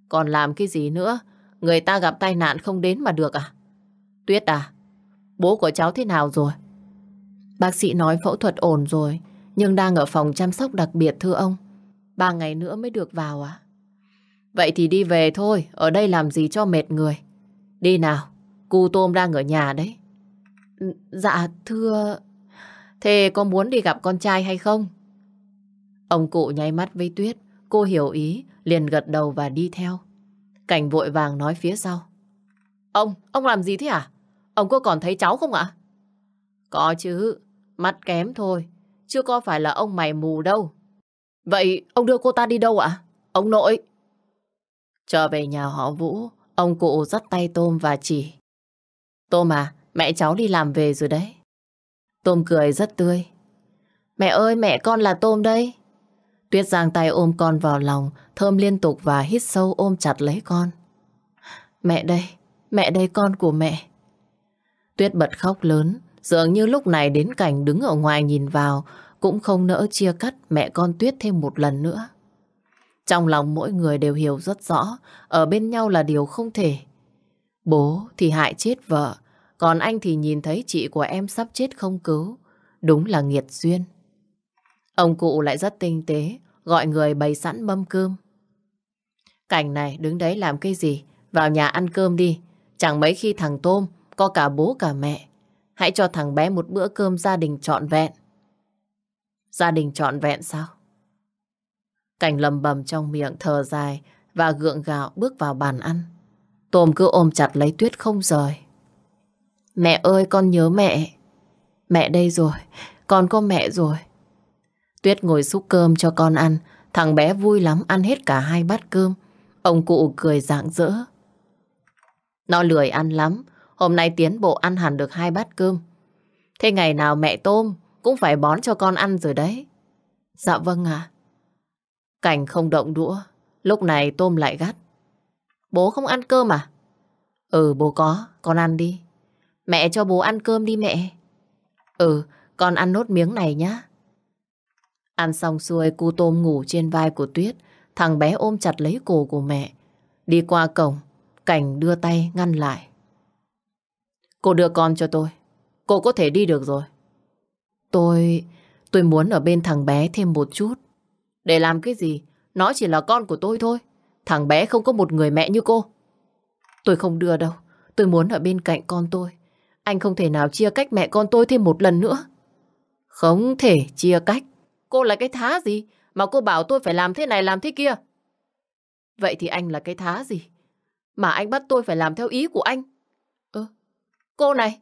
Còn làm cái gì nữa? Người ta gặp tai nạn không đến mà được à? Tuyết à, bố của cháu thế nào rồi? Bác sĩ nói phẫu thuật ổn rồi, nhưng đang ở phòng chăm sóc đặc biệt thưa ông. Ba ngày nữa mới được vào à? Vậy thì đi về thôi, ở đây làm gì cho mệt người. Đi nào, cu tôm đang ở nhà đấy. Ừ, dạ, thưa... Thế có muốn đi gặp con trai hay không? Ông cụ nháy mắt với Tuyết, cô hiểu ý, liền gật đầu và đi theo. Cảnh vội vàng nói phía sau. Ông, ông làm gì thế à? Ông có còn thấy cháu không ạ? Có chứ, Mắt kém thôi, chưa có phải là ông mày mù đâu. Vậy ông đưa cô ta đi đâu ạ? Ông nội! Trở về nhà họ Vũ, ông cụ dắt tay Tôm và chỉ. Tôm à, mẹ cháu đi làm về rồi đấy. Tôm cười rất tươi. Mẹ ơi, mẹ con là Tôm đây. Tuyết giang tay ôm con vào lòng, thơm liên tục và hít sâu ôm chặt lấy con. Mẹ đây, mẹ đây con của mẹ. Tuyết bật khóc lớn, Dường như lúc này đến cảnh đứng ở ngoài nhìn vào cũng không nỡ chia cắt mẹ con Tuyết thêm một lần nữa. Trong lòng mỗi người đều hiểu rất rõ, ở bên nhau là điều không thể. Bố thì hại chết vợ, còn anh thì nhìn thấy chị của em sắp chết không cứu. Đúng là nghiệt duyên. Ông cụ lại rất tinh tế, gọi người bày sẵn mâm cơm. Cảnh này đứng đấy làm cái gì? Vào nhà ăn cơm đi. Chẳng mấy khi thằng Tôm có cả bố cả mẹ. Hãy cho thằng bé một bữa cơm gia đình trọn vẹn. Gia đình trọn vẹn sao? Cảnh lầm bầm trong miệng thở dài và gượng gạo bước vào bàn ăn. Tôm cứ ôm chặt lấy Tuyết không rời. Mẹ ơi con nhớ mẹ. Mẹ đây rồi, con có mẹ rồi. Tuyết ngồi xúc cơm cho con ăn, thằng bé vui lắm ăn hết cả hai bát cơm. Ông cụ cười rạng rỡ. Nó lười ăn lắm, Hôm nay tiến bộ ăn hẳn được hai bát cơm. Thế ngày nào mẹ tôm cũng phải bón cho con ăn rồi đấy. Dạ vâng ạ. À. Cảnh không động đũa, lúc này tôm lại gắt. Bố không ăn cơm à? Ừ bố có, con ăn đi. Mẹ cho bố ăn cơm đi mẹ. Ừ, con ăn nốt miếng này nhá. Ăn xong xuôi cu tôm ngủ trên vai của Tuyết, thằng bé ôm chặt lấy cổ của mẹ. Đi qua cổng, Cảnh đưa tay ngăn lại. Cô đưa con cho tôi. Cô có thể đi được rồi. Tôi... tôi muốn ở bên thằng bé thêm một chút. Để làm cái gì? Nó chỉ là con của tôi thôi. Thằng bé không có một người mẹ như cô. Tôi không đưa đâu. Tôi muốn ở bên cạnh con tôi. Anh không thể nào chia cách mẹ con tôi thêm một lần nữa. Không thể chia cách. Cô là cái thá gì mà cô bảo tôi phải làm thế này làm thế kia? Vậy thì anh là cái thá gì mà anh bắt tôi phải làm theo ý của anh? Cô này!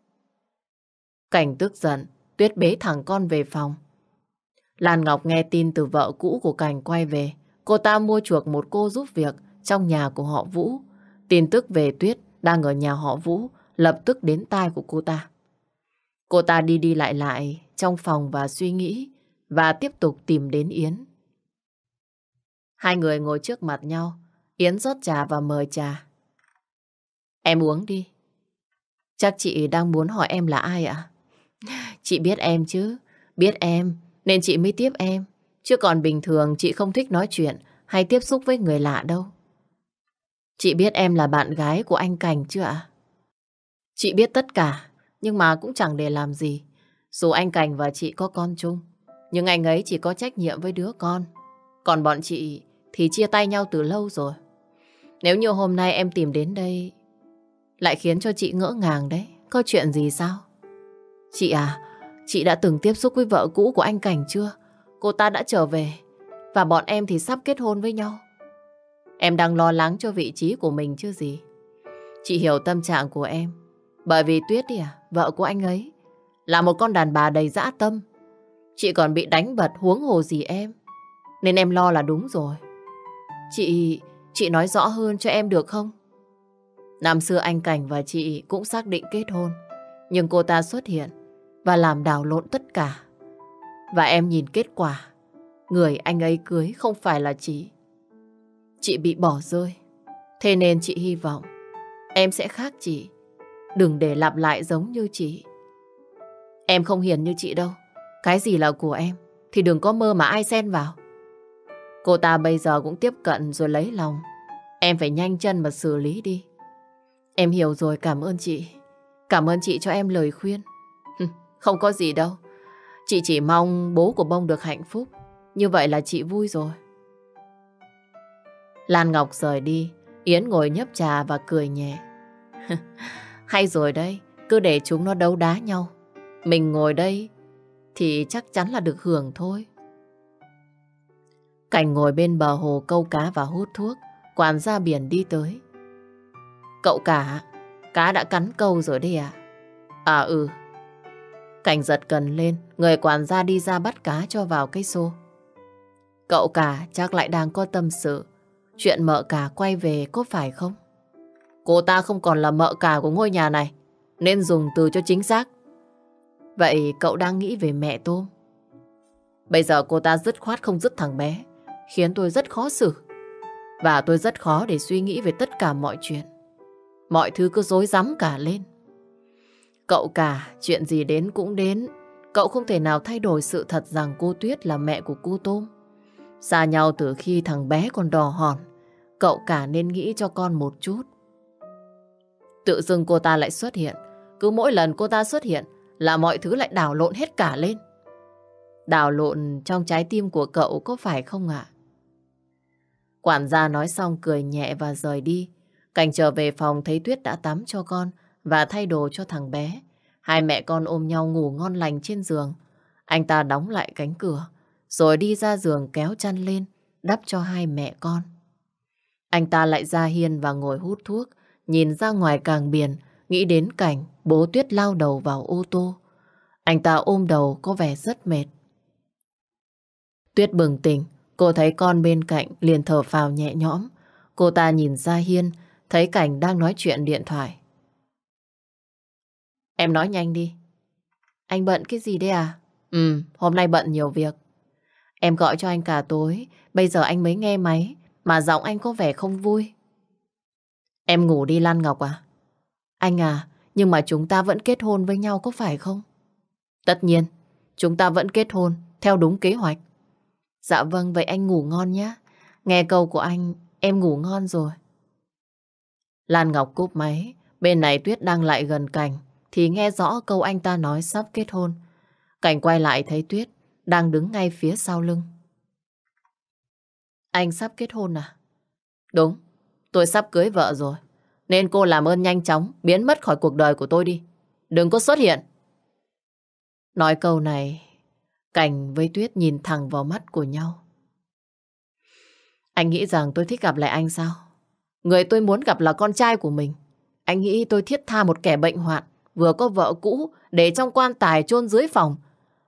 Cảnh tức giận, Tuyết bế thằng con về phòng. Lan Ngọc nghe tin từ vợ cũ của Cảnh quay về. Cô ta mua chuộc một cô giúp việc trong nhà của họ Vũ. Tin tức về Tuyết đang ở nhà họ Vũ lập tức đến tai của cô ta. Cô ta đi đi lại lại trong phòng và suy nghĩ và tiếp tục tìm đến Yến. Hai người ngồi trước mặt nhau. Yến rót trà và mời trà. Em uống đi. Chắc chị đang muốn hỏi em là ai ạ? Chị biết em chứ, biết em, nên chị mới tiếp em. Chứ còn bình thường chị không thích nói chuyện hay tiếp xúc với người lạ đâu. Chị biết em là bạn gái của anh Cảnh chưa ạ? Chị biết tất cả, nhưng mà cũng chẳng để làm gì. Dù anh Cảnh và chị có con chung, nhưng anh ấy chỉ có trách nhiệm với đứa con. Còn bọn chị thì chia tay nhau từ lâu rồi. Nếu như hôm nay em tìm đến đây lại khiến cho chị ngỡ ngàng đấy Có chuyện gì sao Chị à Chị đã từng tiếp xúc với vợ cũ của anh Cảnh chưa Cô ta đã trở về Và bọn em thì sắp kết hôn với nhau Em đang lo lắng cho vị trí của mình chứ gì Chị hiểu tâm trạng của em Bởi vì Tuyết đi à Vợ của anh ấy Là một con đàn bà đầy dã tâm Chị còn bị đánh bật huống hồ gì em Nên em lo là đúng rồi Chị... chị nói rõ hơn cho em được không? Năm xưa anh Cảnh và chị cũng xác định kết hôn. Nhưng cô ta xuất hiện và làm đảo lộn tất cả. Và em nhìn kết quả. Người anh ấy cưới không phải là chị. Chị bị bỏ rơi. Thế nên chị hy vọng em sẽ khác chị. Đừng để lặp lại giống như chị. Em không hiền như chị đâu. Cái gì là của em thì đừng có mơ mà ai xen vào. Cô ta bây giờ cũng tiếp cận rồi lấy lòng. Em phải nhanh chân mà xử lý đi. Em hiểu rồi cảm ơn chị. Cảm ơn chị cho em lời khuyên. Không có gì đâu. Chị chỉ mong bố của Bông được hạnh phúc. Như vậy là chị vui rồi. Lan Ngọc rời đi. Yến ngồi nhấp trà và cười nhẹ. Hay rồi đây. Cứ để chúng nó đấu đá nhau. Mình ngồi đây thì chắc chắn là được hưởng thôi. Cảnh ngồi bên bờ hồ câu cá và hút thuốc. Quản ra biển đi tới. Cậu cả, cá đã cắn câu rồi đấy à? À ừ. Cảnh giật cần lên, người quản gia đi ra bắt cá cho vào cái xô. Cậu cả chắc lại đang có tâm sự. Chuyện mợ cả quay về có phải không? Cô ta không còn là mợ cả của ngôi nhà này, nên dùng từ cho chính xác. Vậy cậu đang nghĩ về mẹ tôm? Bây giờ cô ta dứt khoát không dứt thằng bé, khiến tôi rất khó xử. Và tôi rất khó để suy nghĩ về tất cả mọi chuyện mọi thứ cứ rối rắm cả lên. Cậu cả, chuyện gì đến cũng đến, cậu không thể nào thay đổi sự thật rằng cô Tuyết là mẹ của cô Tôm. Xa nhau từ khi thằng bé còn đò hòn, cậu cả nên nghĩ cho con một chút. Tự dưng cô ta lại xuất hiện, cứ mỗi lần cô ta xuất hiện là mọi thứ lại đảo lộn hết cả lên. Đảo lộn trong trái tim của cậu có phải không ạ? Quản gia nói xong cười nhẹ và rời đi. Cảnh trở về phòng thấy Tuyết đã tắm cho con và thay đồ cho thằng bé. Hai mẹ con ôm nhau ngủ ngon lành trên giường. Anh ta đóng lại cánh cửa, rồi đi ra giường kéo chăn lên, đắp cho hai mẹ con. Anh ta lại ra hiên và ngồi hút thuốc, nhìn ra ngoài càng biển, nghĩ đến cảnh bố Tuyết lao đầu vào ô tô. Anh ta ôm đầu có vẻ rất mệt. Tuyết bừng tỉnh, cô thấy con bên cạnh liền thở phào nhẹ nhõm. Cô ta nhìn ra hiên, thấy Cảnh đang nói chuyện điện thoại. Em nói nhanh đi. Anh bận cái gì đấy à? Ừ, hôm nay bận nhiều việc. Em gọi cho anh cả tối, bây giờ anh mới nghe máy, mà giọng anh có vẻ không vui. Em ngủ đi Lan Ngọc à? Anh à, nhưng mà chúng ta vẫn kết hôn với nhau có phải không? Tất nhiên, chúng ta vẫn kết hôn theo đúng kế hoạch. Dạ vâng, vậy anh ngủ ngon nhé. Nghe câu của anh, em ngủ ngon rồi. Lan Ngọc cúp máy, bên này Tuyết đang lại gần Cảnh, thì nghe rõ câu anh ta nói sắp kết hôn. Cảnh quay lại thấy Tuyết đang đứng ngay phía sau lưng. Anh sắp kết hôn à? Đúng, tôi sắp cưới vợ rồi. Nên cô làm ơn nhanh chóng biến mất khỏi cuộc đời của tôi đi. Đừng có xuất hiện. Nói câu này, Cảnh với Tuyết nhìn thẳng vào mắt của nhau. Anh nghĩ rằng tôi thích gặp lại anh sao? Người tôi muốn gặp là con trai của mình. Anh nghĩ tôi thiết tha một kẻ bệnh hoạn, vừa có vợ cũ để trong quan tài chôn dưới phòng,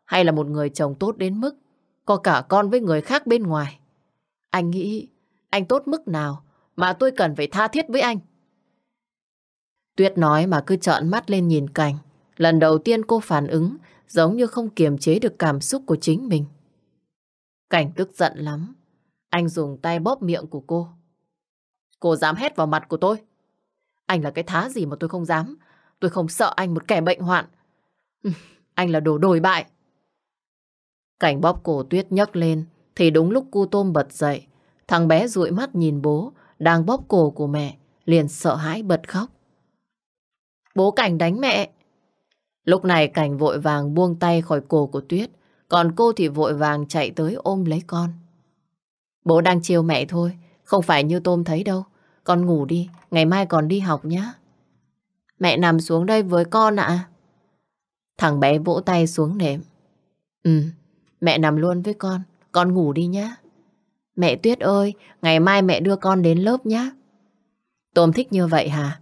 hay là một người chồng tốt đến mức có cả con với người khác bên ngoài. Anh nghĩ anh tốt mức nào mà tôi cần phải tha thiết với anh. Tuyết nói mà cứ trợn mắt lên nhìn cảnh. Lần đầu tiên cô phản ứng giống như không kiềm chế được cảm xúc của chính mình. Cảnh tức giận lắm. Anh dùng tay bóp miệng của cô. Cô dám hét vào mặt của tôi. Anh là cái thá gì mà tôi không dám. Tôi không sợ anh một kẻ bệnh hoạn. Ừ, anh là đồ đồi bại. Cảnh bóp cổ tuyết nhấc lên thì đúng lúc cu tôm bật dậy. Thằng bé dụi mắt nhìn bố đang bóp cổ của mẹ liền sợ hãi bật khóc. Bố Cảnh đánh mẹ. Lúc này Cảnh vội vàng buông tay khỏi cổ của Tuyết, còn cô thì vội vàng chạy tới ôm lấy con. Bố đang chiều mẹ thôi, không phải như tôm thấy đâu. Con ngủ đi, ngày mai còn đi học nhá. Mẹ nằm xuống đây với con ạ. Thằng bé vỗ tay xuống nệm. Ừ, mẹ nằm luôn với con, con ngủ đi nhá. Mẹ Tuyết ơi, ngày mai mẹ đưa con đến lớp nhá. Tôm thích như vậy hả?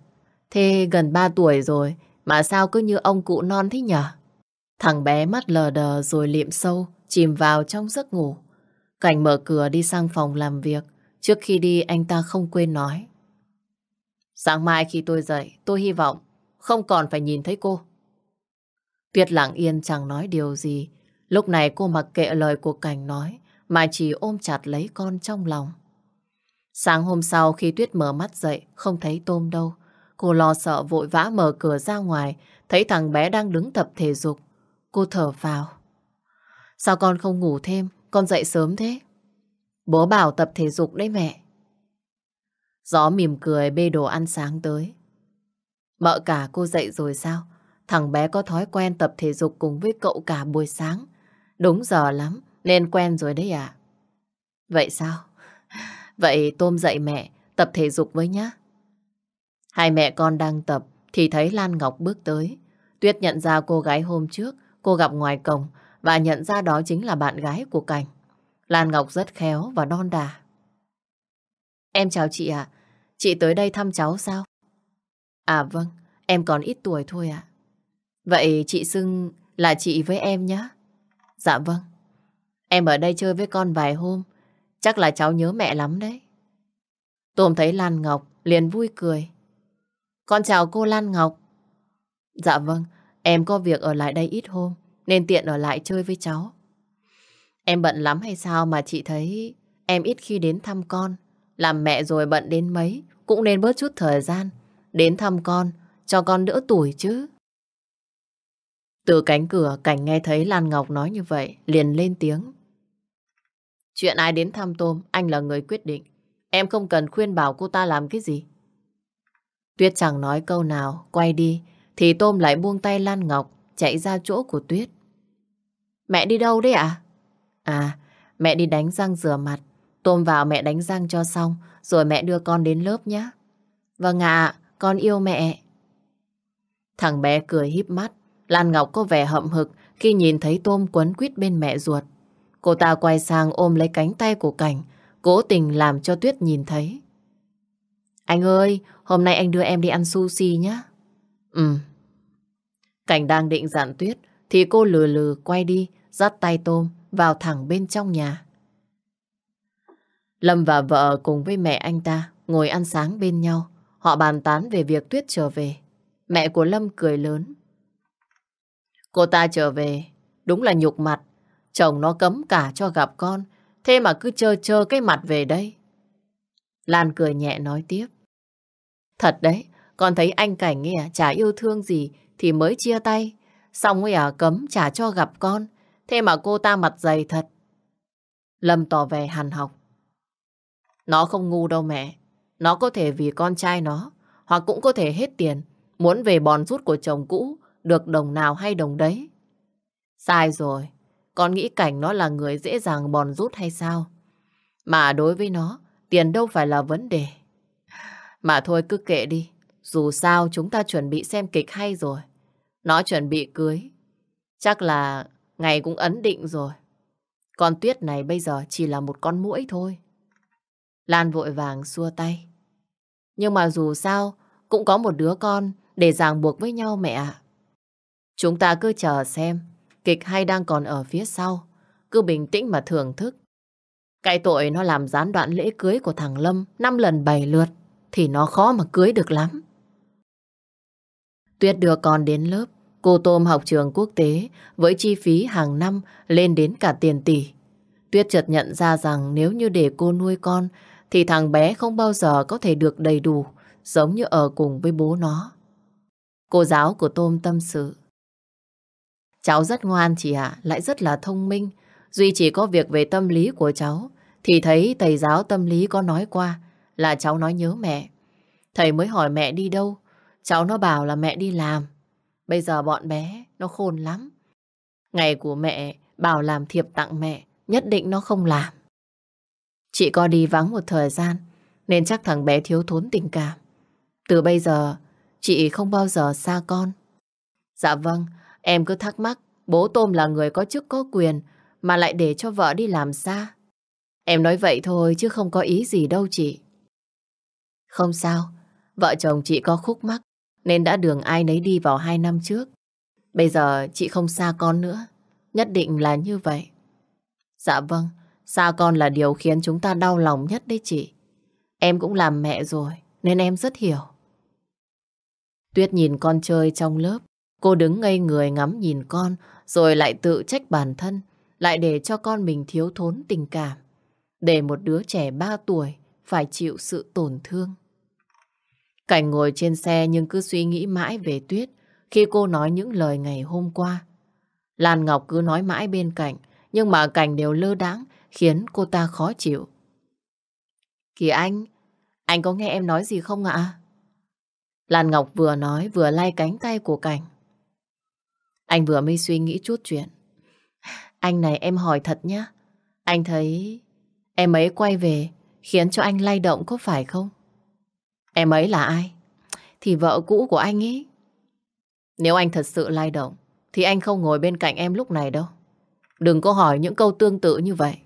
Thế gần 3 tuổi rồi, mà sao cứ như ông cụ non thế nhở? Thằng bé mắt lờ đờ rồi liệm sâu, chìm vào trong giấc ngủ. Cảnh mở cửa đi sang phòng làm việc, Trước khi đi anh ta không quên nói. Sáng mai khi tôi dậy, tôi hy vọng không còn phải nhìn thấy cô. Tuyết lặng yên chẳng nói điều gì. Lúc này cô mặc kệ lời của Cảnh nói, mà chỉ ôm chặt lấy con trong lòng. Sáng hôm sau khi Tuyết mở mắt dậy, không thấy Tôm đâu. Cô lo sợ vội vã mở cửa ra ngoài, thấy thằng bé đang đứng tập thể dục. Cô thở vào. Sao con không ngủ thêm, con dậy sớm thế? Bố bảo tập thể dục đấy mẹ. Gió mỉm cười bê đồ ăn sáng tới. Mợ cả cô dậy rồi sao? Thằng bé có thói quen tập thể dục cùng với cậu cả buổi sáng. Đúng giờ lắm, nên quen rồi đấy à? Vậy sao? Vậy Tôm dậy mẹ, tập thể dục với nhá. Hai mẹ con đang tập thì thấy Lan Ngọc bước tới. Tuyết nhận ra cô gái hôm trước cô gặp ngoài cổng và nhận ra đó chính là bạn gái của Cảnh. Lan Ngọc rất khéo và non đà. Em chào chị ạ. Chị tới đây thăm cháu sao? À vâng, em còn ít tuổi thôi ạ. Vậy chị xưng là chị với em nhé. Dạ vâng. Em ở đây chơi với con vài hôm. Chắc là cháu nhớ mẹ lắm đấy. Tôm thấy Lan Ngọc liền vui cười. Con chào cô Lan Ngọc. Dạ vâng, em có việc ở lại đây ít hôm nên tiện ở lại chơi với cháu. Em bận lắm hay sao mà chị thấy em ít khi đến thăm con. Làm mẹ rồi bận đến mấy, cũng nên bớt chút thời gian. Đến thăm con, cho con đỡ tuổi chứ. Từ cánh cửa, Cảnh nghe thấy Lan Ngọc nói như vậy, liền lên tiếng. Chuyện ai đến thăm Tôm, anh là người quyết định. Em không cần khuyên bảo cô ta làm cái gì. Tuyết chẳng nói câu nào, quay đi, thì Tôm lại buông tay Lan Ngọc, chạy ra chỗ của Tuyết. Mẹ đi đâu đấy ạ? À, mẹ đi đánh răng rửa mặt. Tôm vào mẹ đánh răng cho xong, rồi mẹ đưa con đến lớp nhé. Vâng ạ, con yêu mẹ. Thằng bé cười híp mắt. Lan Ngọc có vẻ hậm hực khi nhìn thấy Tôm quấn quýt bên mẹ ruột. Cô ta quay sang ôm lấy cánh tay của Cảnh, cố tình làm cho Tuyết nhìn thấy. Anh ơi, hôm nay anh đưa em đi ăn sushi nhé. Ừ. Cảnh đang định dặn Tuyết, thì cô lừ lừ quay đi, dắt tay Tôm, vào thẳng bên trong nhà. Lâm và vợ cùng với mẹ anh ta ngồi ăn sáng bên nhau. Họ bàn tán về việc Tuyết trở về. Mẹ của Lâm cười lớn. Cô ta trở về, đúng là nhục mặt. Chồng nó cấm cả cho gặp con, thế mà cứ chơ chơ cái mặt về đây. Lan cười nhẹ nói tiếp. Thật đấy, con thấy anh Cảnh ấy à, chả yêu thương gì thì mới chia tay. Xong ấy à, cấm chả cho gặp con. Thế mà cô ta mặt dày thật. Lâm tỏ về hàn học. Nó không ngu đâu mẹ. Nó có thể vì con trai nó, hoặc cũng có thể hết tiền, muốn về bòn rút của chồng cũ, được đồng nào hay đồng đấy. Sai rồi, con nghĩ cảnh nó là người dễ dàng bòn rút hay sao? Mà đối với nó, tiền đâu phải là vấn đề. Mà thôi cứ kệ đi, dù sao chúng ta chuẩn bị xem kịch hay rồi. Nó chuẩn bị cưới, chắc là Ngày cũng ấn định rồi. Con tuyết này bây giờ chỉ là một con muỗi thôi. Lan vội vàng xua tay. Nhưng mà dù sao, cũng có một đứa con để ràng buộc với nhau mẹ ạ. Chúng ta cứ chờ xem, kịch hay đang còn ở phía sau. Cứ bình tĩnh mà thưởng thức. Cái tội nó làm gián đoạn lễ cưới của thằng Lâm năm lần bảy lượt thì nó khó mà cưới được lắm. Tuyết đưa con đến lớp, Cô Tôm học trường quốc tế với chi phí hàng năm lên đến cả tiền tỷ. Tuyết chợt nhận ra rằng nếu như để cô nuôi con thì thằng bé không bao giờ có thể được đầy đủ giống như ở cùng với bố nó. Cô giáo của Tôm tâm sự. Cháu rất ngoan chị ạ, lại rất là thông minh. Duy chỉ có việc về tâm lý của cháu thì thấy thầy giáo tâm lý có nói qua là cháu nói nhớ mẹ. Thầy mới hỏi mẹ đi đâu. Cháu nó bảo là mẹ đi làm. Bây giờ bọn bé nó khôn lắm. Ngày của mẹ bảo làm thiệp tặng mẹ, nhất định nó không làm. Chị có đi vắng một thời gian, nên chắc thằng bé thiếu thốn tình cảm. Từ bây giờ, chị không bao giờ xa con. Dạ vâng, em cứ thắc mắc, bố Tôm là người có chức có quyền, mà lại để cho vợ đi làm xa. Em nói vậy thôi chứ không có ý gì đâu chị. Không sao, vợ chồng chị có khúc mắc nên đã đường ai nấy đi vào hai năm trước. Bây giờ chị không xa con nữa, nhất định là như vậy. Dạ vâng, xa con là điều khiến chúng ta đau lòng nhất đấy chị. Em cũng làm mẹ rồi, nên em rất hiểu. Tuyết nhìn con chơi trong lớp, cô đứng ngây người ngắm nhìn con, rồi lại tự trách bản thân, lại để cho con mình thiếu thốn tình cảm. Để một đứa trẻ 3 tuổi phải chịu sự tổn thương. Cảnh ngồi trên xe nhưng cứ suy nghĩ mãi về Tuyết khi cô nói những lời ngày hôm qua. Lan Ngọc cứ nói mãi bên cạnh, nhưng mà Cảnh đều lơ đãng khiến cô ta khó chịu. Kỳ Anh, anh có nghe em nói gì không ạ? Lan Ngọc vừa nói vừa lay cánh tay của Cảnh. Anh vừa mới suy nghĩ chút chuyện. Anh này em hỏi thật nhá. Anh thấy em ấy quay về khiến cho anh lay động có phải không? Em ấy là ai? Thì vợ cũ của anh ấy. Nếu anh thật sự lai động, thì anh không ngồi bên cạnh em lúc này đâu. Đừng có hỏi những câu tương tự như vậy.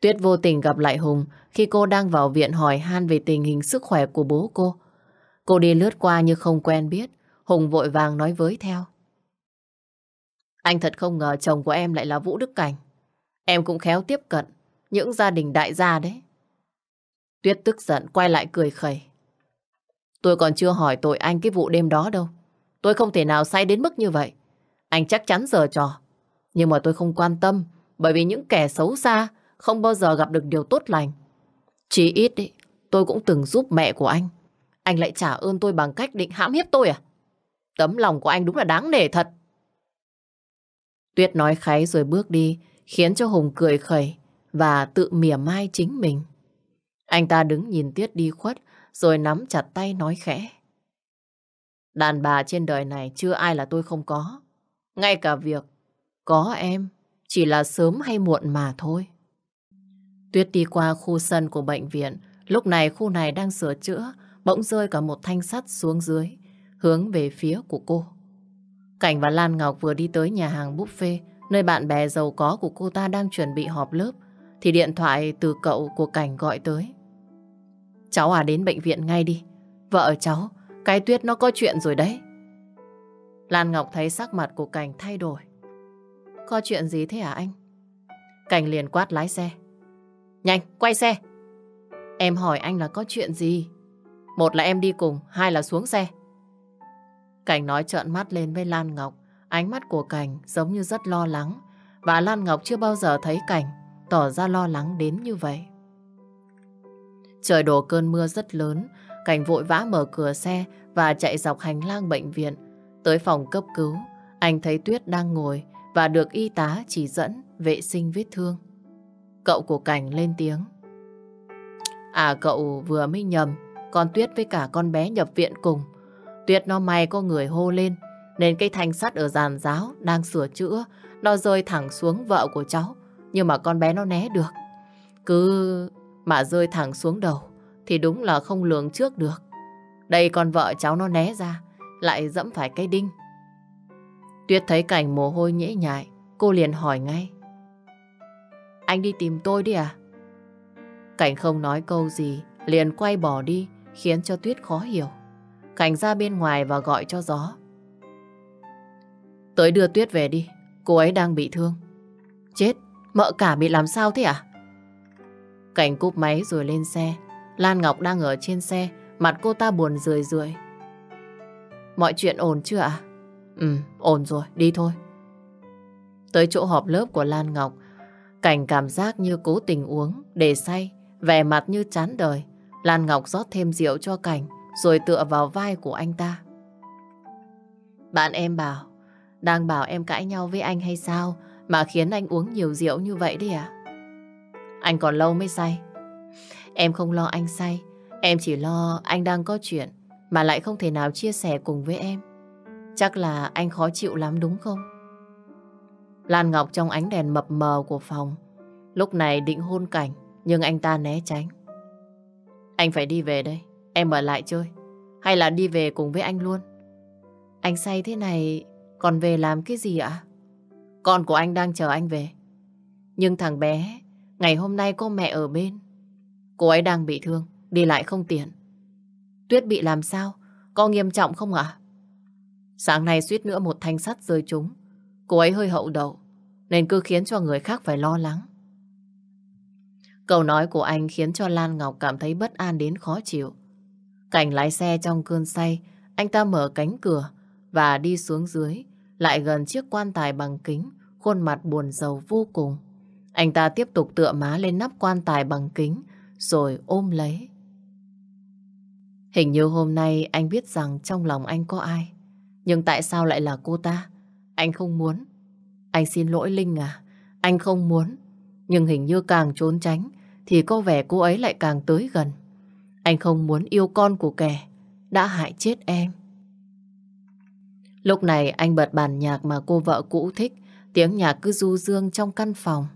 Tuyết vô tình gặp lại Hùng khi cô đang vào viện hỏi han về tình hình sức khỏe của bố cô. Cô đi lướt qua như không quen biết, Hùng vội vàng nói với theo. Anh thật không ngờ chồng của em lại là Vũ Đức Cảnh. Em cũng khéo tiếp cận những gia đình đại gia đấy. Tuyết tức giận quay lại cười khẩy. Tôi còn chưa hỏi tội anh cái vụ đêm đó đâu. Tôi không thể nào say đến mức như vậy. Anh chắc chắn giờ trò. Nhưng mà tôi không quan tâm bởi vì những kẻ xấu xa không bao giờ gặp được điều tốt lành. Chỉ ít ý, tôi cũng từng giúp mẹ của anh. Anh lại trả ơn tôi bằng cách định hãm hiếp tôi à? Tấm lòng của anh đúng là đáng nể thật. Tuyết nói kháy rồi bước đi, khiến cho Hùng cười khẩy và tự mỉa mai chính mình. Anh ta đứng nhìn Tuyết đi khuất, rồi nắm chặt tay nói khẽ. Đàn bà trên đời này chưa ai là tôi không có. Ngay cả việc có em chỉ là sớm hay muộn mà thôi. Tuyết đi qua khu sân của bệnh viện. Lúc này khu này đang sửa chữa, bỗng rơi cả một thanh sắt xuống dưới, hướng về phía của cô. Cảnh và Lan Ngọc vừa đi tới nhà hàng buffet, nơi bạn bè giàu có của cô ta đang chuẩn bị họp lớp, thì điện thoại từ cậu của Cảnh gọi tới. Cháu à đến bệnh viện ngay đi. Vợ cháu, cái tuyết nó có chuyện rồi đấy. Lan Ngọc thấy sắc mặt của Cảnh thay đổi. Có chuyện gì thế hả anh? Cảnh liền quát lái xe. Nhanh, quay xe. Em hỏi anh là có chuyện gì? Một là em đi cùng, hai là xuống xe. Cảnh nói trợn mắt lên với Lan Ngọc. Ánh mắt của Cảnh giống như rất lo lắng. Và Lan Ngọc chưa bao giờ thấy Cảnh tỏ ra lo lắng đến như vậy. Trời đổ cơn mưa rất lớn, Cảnh vội vã mở cửa xe và chạy dọc hành lang bệnh viện. Tới phòng cấp cứu, anh thấy Tuyết đang ngồi và được y tá chỉ dẫn vệ sinh vết thương. Cậu của Cảnh lên tiếng. À cậu vừa mới nhầm, con Tuyết với cả con bé nhập viện cùng. Tuyết nó may có người hô lên, nên cây thanh sắt ở giàn giáo đang sửa chữa, nó rơi thẳng xuống vợ của cháu. Nhưng mà con bé nó né được. Cứ mà rơi thẳng xuống đầu thì đúng là không lường trước được. Đây con vợ cháu nó né ra, lại dẫm phải cái đinh. Tuyết thấy cảnh mồ hôi nhễ nhại, cô liền hỏi ngay. Anh đi tìm tôi đi à? Cảnh không nói câu gì, liền quay bỏ đi, khiến cho Tuyết khó hiểu. Cảnh ra bên ngoài và gọi cho gió. Tới đưa Tuyết về đi, cô ấy đang bị thương. Chết, mợ cả bị làm sao thế à? Cảnh cúp máy rồi lên xe. Lan Ngọc đang ở trên xe, mặt cô ta buồn rười rượi. Mọi chuyện ổn chưa ạ? À? Ừ, ổn rồi, đi thôi. Tới chỗ họp lớp của Lan Ngọc, Cảnh cảm giác như cố tình uống, để say, vẻ mặt như chán đời. Lan Ngọc rót thêm rượu cho Cảnh, rồi tựa vào vai của anh ta. Bạn em bảo, đang bảo em cãi nhau với anh hay sao mà khiến anh uống nhiều rượu như vậy đấy à? Anh còn lâu mới say. Em không lo anh say. Em chỉ lo anh đang có chuyện mà lại không thể nào chia sẻ cùng với em. Chắc là anh khó chịu lắm đúng không? Lan Ngọc trong ánh đèn mập mờ của phòng. Lúc này định hôn cảnh nhưng anh ta né tránh. Anh phải đi về đây. Em ở lại chơi. Hay là đi về cùng với anh luôn? Anh say thế này còn về làm cái gì ạ? Con của anh đang chờ anh về. Nhưng thằng bé Ngày hôm nay cô mẹ ở bên. Cô ấy đang bị thương, đi lại không tiện. Tuyết bị làm sao? Có nghiêm trọng không ạ? Sáng nay suýt nữa một thanh sắt rơi trúng. Cô ấy hơi hậu đậu, nên cứ khiến cho người khác phải lo lắng. Câu nói của anh khiến cho Lan Ngọc cảm thấy bất an đến khó chịu. Cảnh lái xe trong cơn say, anh ta mở cánh cửa và đi xuống dưới, lại gần chiếc quan tài bằng kính, khuôn mặt buồn rầu vô cùng. Anh ta tiếp tục tựa má lên nắp quan tài bằng kính, rồi ôm lấy. Hình như hôm nay anh biết rằng trong lòng anh có ai. Nhưng tại sao lại là cô ta? Anh không muốn. Anh xin lỗi Linh à, anh không muốn. Nhưng hình như càng trốn tránh, thì có vẻ cô ấy lại càng tới gần. Anh không muốn yêu con của kẻ, đã hại chết em. Lúc này anh bật bàn nhạc mà cô vợ cũ thích, tiếng nhạc cứ du dương trong căn phòng.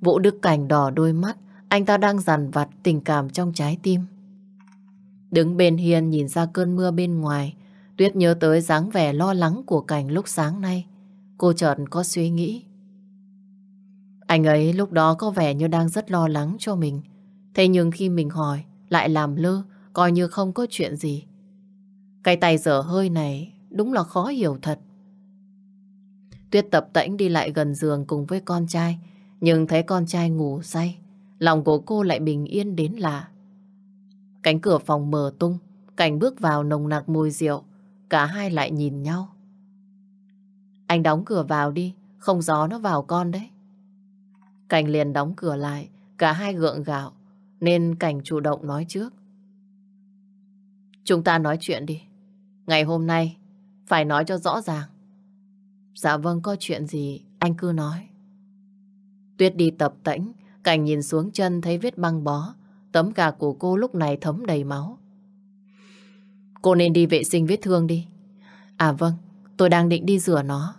Vũ Đức Cảnh đỏ đôi mắt, anh ta đang dằn vặt tình cảm trong trái tim. Đứng bên hiên nhìn ra cơn mưa bên ngoài, Tuyết nhớ tới dáng vẻ lo lắng của Cảnh lúc sáng nay. Cô chợt có suy nghĩ. Anh ấy lúc đó có vẻ như đang rất lo lắng cho mình. Thế nhưng khi mình hỏi, lại làm lơ, coi như không có chuyện gì. Cái tay dở hơi này đúng là khó hiểu thật. Tuyết tập tễnh đi lại gần giường cùng với con trai, nhưng thấy con trai ngủ say, lòng của cô lại bình yên đến lạ. Cánh cửa phòng mở tung, cảnh bước vào nồng nặc mùi rượu, cả hai lại nhìn nhau. Anh đóng cửa vào đi, không gió nó vào con đấy. Cảnh liền đóng cửa lại, cả hai gượng gạo, nên Cảnh chủ động nói trước. Chúng ta nói chuyện đi. Ngày hôm nay, phải nói cho rõ ràng. Dạ vâng, có chuyện gì, anh cứ nói. Tuyết đi tập tễnh, cảnh nhìn xuống chân thấy vết băng bó. Tấm gà của cô lúc này thấm đầy máu. Cô nên đi vệ sinh vết thương đi. À vâng, tôi đang định đi rửa nó.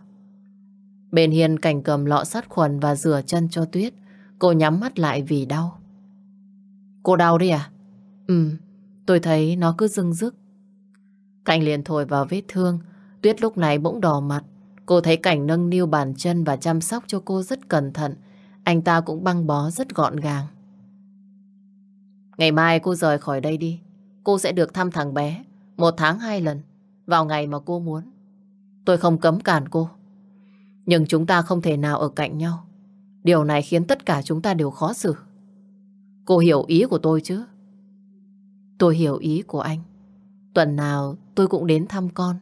Bên hiền cảnh cầm lọ sát khuẩn và rửa chân cho Tuyết. Cô nhắm mắt lại vì đau. Cô đau đấy à? Ừ, tôi thấy nó cứ rưng rức. Cảnh liền thổi vào vết thương. Tuyết lúc này bỗng đỏ mặt. Cô thấy Cảnh nâng niu bàn chân và chăm sóc cho cô rất cẩn thận. Anh ta cũng băng bó rất gọn gàng. Ngày mai cô rời khỏi đây đi. Cô sẽ được thăm thằng bé một tháng hai lần vào ngày mà cô muốn. Tôi không cấm cản cô. Nhưng chúng ta không thể nào ở cạnh nhau. Điều này khiến tất cả chúng ta đều khó xử. Cô hiểu ý của tôi chứ? Tôi hiểu ý của anh. Tuần nào tôi cũng đến thăm con.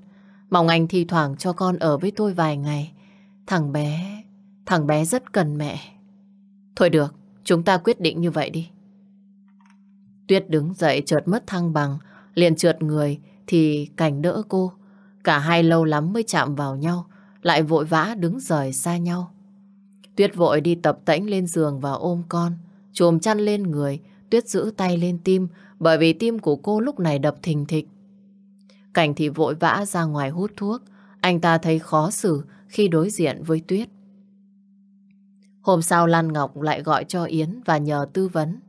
Mong anh thi thoảng cho con ở với tôi vài ngày. Thằng bé, thằng bé rất cần mẹ. Thôi được, chúng ta quyết định như vậy đi. Tuyết đứng dậy chợt mất thăng bằng, liền trượt người thì cảnh đỡ cô. Cả hai lâu lắm mới chạm vào nhau, lại vội vã đứng rời xa nhau. Tuyết vội đi tập tễnh lên giường và ôm con, chùm chăn lên người, Tuyết giữ tay lên tim bởi vì tim của cô lúc này đập thình thịch. Cảnh thì vội vã ra ngoài hút thuốc, anh ta thấy khó xử khi đối diện với Tuyết. Hôm sau Lan Ngọc lại gọi cho Yến và nhờ tư vấn.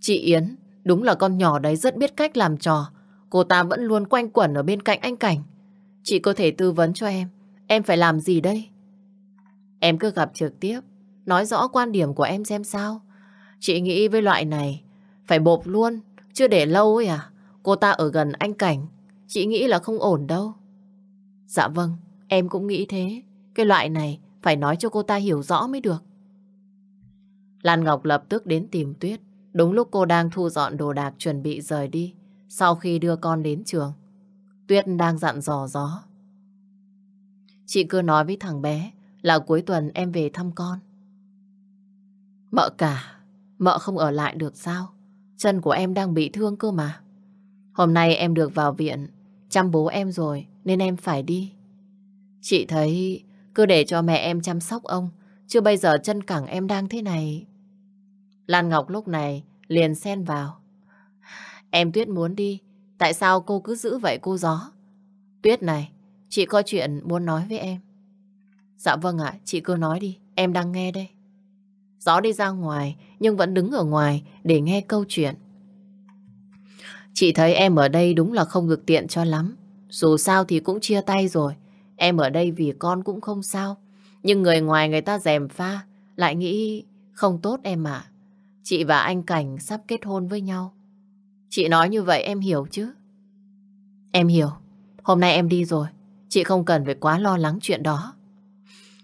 Chị Yến, đúng là con nhỏ đấy rất biết cách làm trò. Cô ta vẫn luôn quanh quẩn ở bên cạnh anh Cảnh. Chị có thể tư vấn cho em, em phải làm gì đây? Em cứ gặp trực tiếp, nói rõ quan điểm của em xem sao. Chị nghĩ với loại này, phải bộp luôn, chưa để lâu ấy à. Cô ta ở gần anh Cảnh, chị nghĩ là không ổn đâu. Dạ vâng, em cũng nghĩ thế. Cái loại này phải nói cho cô ta hiểu rõ mới được. Lan Ngọc lập tức đến tìm Tuyết. Đúng lúc cô đang thu dọn đồ đạc chuẩn bị rời đi. Sau khi đưa con đến trường, Tuyết đang dặn dò gió. Chị cứ nói với thằng bé là cuối tuần em về thăm con. Mợ cả, mợ không ở lại được sao? Chân của em đang bị thương cơ mà. Hôm nay em được vào viện, chăm bố em rồi nên em phải đi. Chị thấy cứ để cho mẹ em chăm sóc ông, chứ bây giờ chân cẳng em đang thế này. Lan Ngọc lúc này liền xen vào. Em Tuyết muốn đi, tại sao cô cứ giữ vậy cô gió? Tuyết này, chị có chuyện muốn nói với em. Dạ vâng ạ, chị cứ nói đi, em đang nghe đây. Gió đi ra ngoài, nhưng vẫn đứng ở ngoài để nghe câu chuyện. Chị thấy em ở đây đúng là không được tiện cho lắm. Dù sao thì cũng chia tay rồi. Em ở đây vì con cũng không sao. Nhưng người ngoài người ta dèm pha, lại nghĩ không tốt em ạ. Chị và anh Cảnh sắp kết hôn với nhau. Chị nói như vậy em hiểu chứ? Em hiểu. Hôm nay em đi rồi. Chị không cần phải quá lo lắng chuyện đó.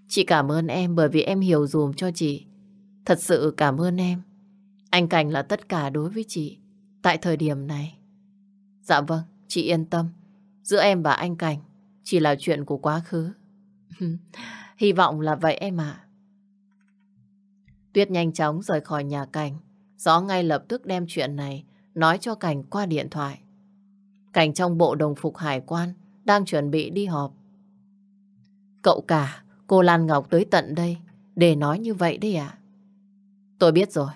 Chị cảm ơn em bởi vì em hiểu dùm cho chị. Thật sự cảm ơn em. Anh Cảnh là tất cả đối với chị tại thời điểm này. Dạ vâng, chị yên tâm. Giữa em và anh Cảnh chỉ là chuyện của quá khứ. Hy vọng là vậy em ạ. Tuyết nhanh chóng rời khỏi nhà Cảnh. Gió ngay lập tức đem chuyện này nói cho Cảnh qua điện thoại. Cảnh trong bộ đồng phục hải quan đang chuẩn bị đi họp. Cậu cả, cô Lan Ngọc tới tận đây để nói như vậy đấy ạ. Tôi biết rồi.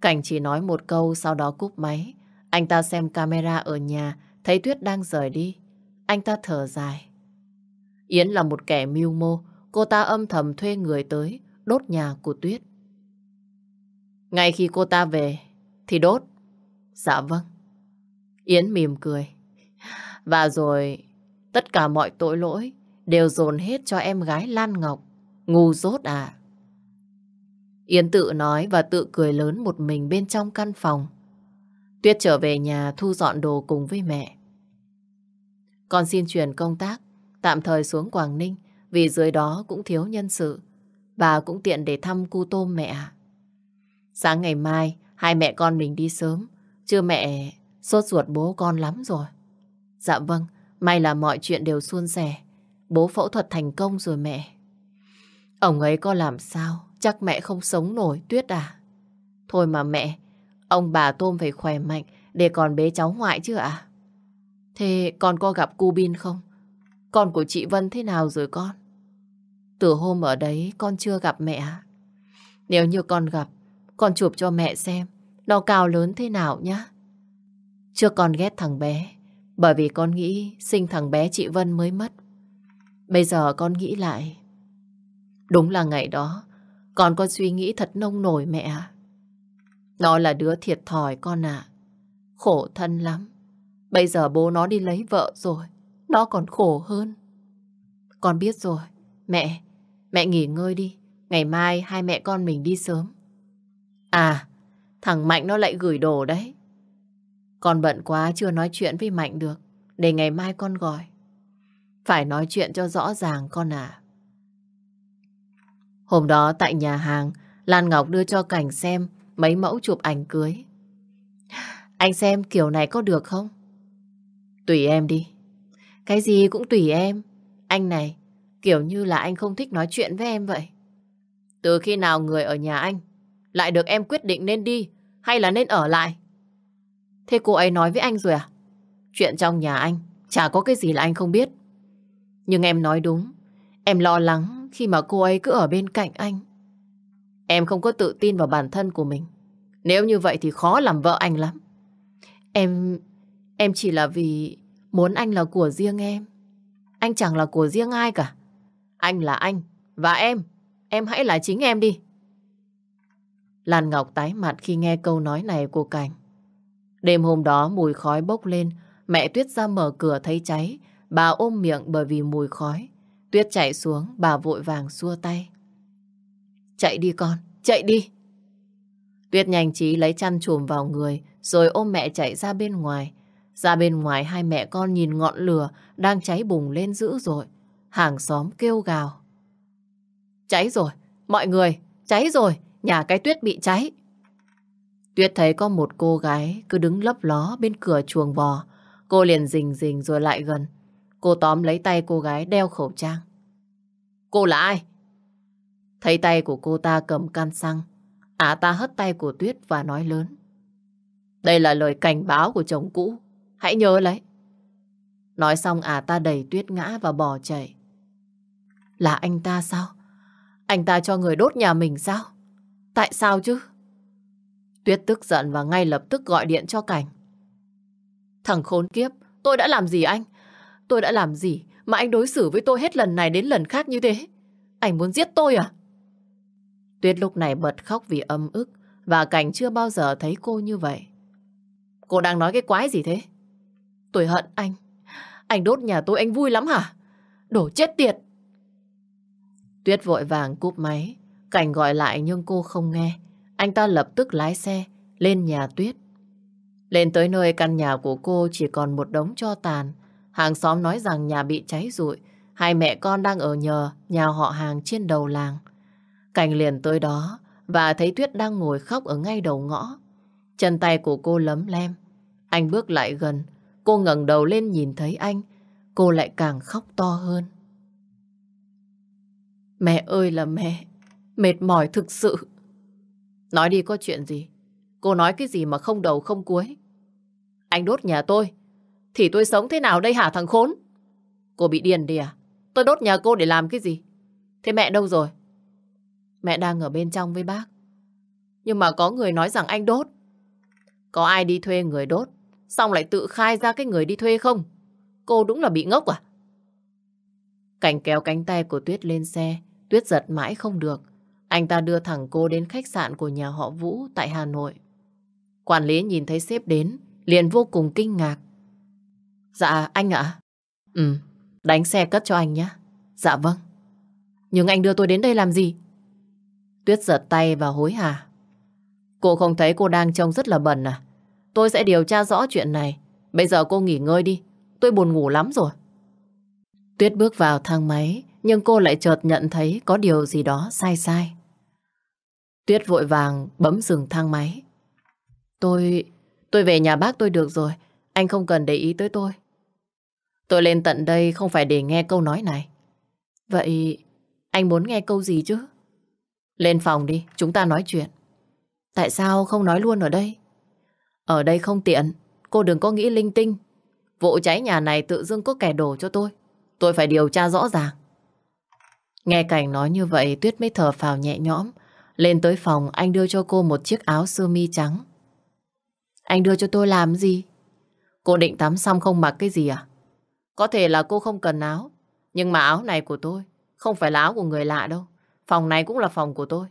Cảnh chỉ nói một câu sau đó cúp máy. Anh ta xem camera ở nhà, thấy Tuyết đang rời đi. Anh ta thở dài. Yến là một kẻ mưu mô, cô ta âm thầm thuê người tới, đốt nhà của Tuyết. Ngay khi cô ta về, thì đốt. Dạ vâng. Yến mỉm cười. Và rồi, tất cả mọi tội lỗi đều dồn hết cho em gái Lan Ngọc. Ngu dốt à. Yến tự nói và tự cười lớn một mình bên trong căn phòng. Tuyết trở về nhà thu dọn đồ cùng với mẹ. Con xin chuyển công tác, tạm thời xuống Quảng Ninh vì dưới đó cũng thiếu nhân sự. Bà cũng tiện để thăm cu tôm mẹ. Sáng ngày mai, hai mẹ con mình đi sớm. Chưa mẹ sốt ruột bố con lắm rồi. Dạ vâng, may là mọi chuyện đều suôn sẻ. Bố phẫu thuật thành công rồi mẹ. Ông ấy có làm sao? Chắc mẹ không sống nổi, Tuyết à? Thôi mà mẹ, ông bà Tôm phải khỏe mạnh để còn bế cháu ngoại chứ ạ? Thế con có gặp cu Bin không? Con của chị Vân thế nào rồi con? Từ hôm ở đấy con chưa gặp mẹ. Nếu như con gặp, con chụp cho mẹ xem nó cao lớn thế nào nhá. Chưa con ghét thằng bé, bởi vì con nghĩ sinh thằng bé chị Vân mới mất. Bây giờ con nghĩ lại. Đúng là ngày đó, con có suy nghĩ thật nông nổi mẹ. Nó là đứa thiệt thòi con ạ. Khổ thân lắm. Bây giờ bố nó đi lấy vợ rồi, nó còn khổ hơn. Con biết rồi, mẹ, mẹ nghỉ ngơi đi, ngày mai hai mẹ con mình đi sớm. À, thằng Mạnh nó lại gửi đồ đấy. Con bận quá chưa nói chuyện với Mạnh được, để ngày mai con gọi. Phải nói chuyện cho rõ ràng con à. Hôm đó tại nhà hàng, Lan Ngọc đưa cho Cảnh xem mấy mẫu chụp ảnh cưới. Anh xem kiểu này có được không? Tùy em đi. Cái gì cũng tùy em. Anh này, kiểu như là anh không thích nói chuyện với em vậy. Từ khi nào người ở nhà anh lại được em quyết định nên đi hay là nên ở lại? Thế cô ấy nói với anh rồi à? Chuyện trong nhà anh, chả có cái gì là anh không biết. Nhưng em nói đúng, em lo lắng khi mà cô ấy cứ ở bên cạnh anh. Em không có tự tin vào bản thân của mình. Nếu như vậy thì khó làm vợ anh lắm. Em Em chỉ là vì muốn anh là của riêng em. Anh chẳng là của riêng ai cả. Anh là anh, và em, em hãy là chính em đi. Lan Ngọc tái mặt khi nghe câu nói này của Cảnh. Đêm hôm đó mùi khói bốc lên, mẹ Tuyết ra mở cửa thấy cháy, bà ôm miệng bởi vì mùi khói. Tuyết chạy xuống, bà vội vàng xua tay. Chạy đi con, chạy đi. Tuyết nhanh trí lấy chăn chùm vào người, rồi ôm mẹ chạy ra bên ngoài. Ra bên ngoài hai mẹ con nhìn ngọn lửa đang cháy bùng lên dữ rồi Hàng xóm kêu gào. Cháy rồi, mọi người, cháy rồi, nhà cái tuyết bị cháy. Tuyết thấy có một cô gái cứ đứng lấp ló bên cửa chuồng bò. Cô liền rình rình rồi lại gần. Cô tóm lấy tay cô gái đeo khẩu trang. Cô là ai? Thấy tay của cô ta cầm can xăng. Ả ta hất tay của Tuyết và nói lớn. Đây là lời cảnh báo của chồng cũ. Hãy nhớ lấy. Nói xong à ta đẩy tuyết ngã và bỏ chạy. Là anh ta sao? Anh ta cho người đốt nhà mình sao? Tại sao chứ? Tuyết tức giận và ngay lập tức gọi điện cho Cảnh. Thằng khốn kiếp, tôi đã làm gì anh? Tôi đã làm gì mà anh đối xử với tôi hết lần này đến lần khác như thế? Anh muốn giết tôi à? Tuyết lúc này bật khóc vì âm ức và Cảnh chưa bao giờ thấy cô như vậy. Cô đang nói cái quái gì thế? Tôi hận anh. Anh đốt nhà tôi anh vui lắm hả? Đổ chết tiệt. Tuyết vội vàng cúp máy. Cảnh gọi lại nhưng cô không nghe. Anh ta lập tức lái xe lên nhà Tuyết. Lên tới nơi căn nhà của cô chỉ còn một đống cho tàn. Hàng xóm nói rằng nhà bị cháy rụi. Hai mẹ con đang ở nhờ nhà họ hàng trên đầu làng. Cảnh liền tới đó và thấy Tuyết đang ngồi khóc ở ngay đầu ngõ. Chân tay của cô lấm lem. Anh bước lại gần Cô ngẩng đầu lên nhìn thấy anh, cô lại càng khóc to hơn. Mẹ ơi là mẹ, mệt mỏi thực sự. Nói đi có chuyện gì? Cô nói cái gì mà không đầu không cuối? Anh đốt nhà tôi, thì tôi sống thế nào đây hả thằng khốn? Cô bị điên đi à? Tôi đốt nhà cô để làm cái gì? Thế mẹ đâu rồi? Mẹ đang ở bên trong với bác. Nhưng mà có người nói rằng anh đốt. Có ai đi thuê người đốt Xong lại tự khai ra cái người đi thuê không? Cô đúng là bị ngốc à? Cảnh kéo cánh tay của Tuyết lên xe, Tuyết giật mãi không được. Anh ta đưa thẳng cô đến khách sạn của nhà họ Vũ tại Hà Nội. Quản lý nhìn thấy sếp đến, liền vô cùng kinh ngạc. Dạ, anh ạ. À? Ừ, đánh xe cất cho anh nhé. Dạ vâng. Nhưng anh đưa tôi đến đây làm gì? Tuyết giật tay và hối hả. Cô không thấy cô đang trông rất là bẩn à? Tôi sẽ điều tra rõ chuyện này. Bây giờ cô nghỉ ngơi đi. Tôi buồn ngủ lắm rồi. Tuyết bước vào thang máy, nhưng cô lại chợt nhận thấy có điều gì đó sai sai. Tuyết vội vàng bấm dừng thang máy. Tôi... tôi về nhà bác tôi được rồi. Anh không cần để ý tới tôi. Tôi lên tận đây không phải để nghe câu nói này. Vậy anh muốn nghe câu gì chứ? Lên phòng đi, chúng ta nói chuyện. Tại sao không nói luôn ở đây? Ở đây không tiện, cô đừng có nghĩ linh tinh. Vụ cháy nhà này tự dưng có kẻ đổ cho tôi. Tôi phải điều tra rõ ràng. Nghe cảnh nói như vậy Tuyết mới thở phào nhẹ nhõm. Lên tới phòng anh đưa cho cô một chiếc áo sơ mi trắng. Anh đưa cho tôi làm gì? Cô định tắm xong không mặc cái gì à? Có thể là cô không cần áo. Nhưng mà áo này của tôi không phải là áo của người lạ đâu. Phòng này cũng là phòng của tôi.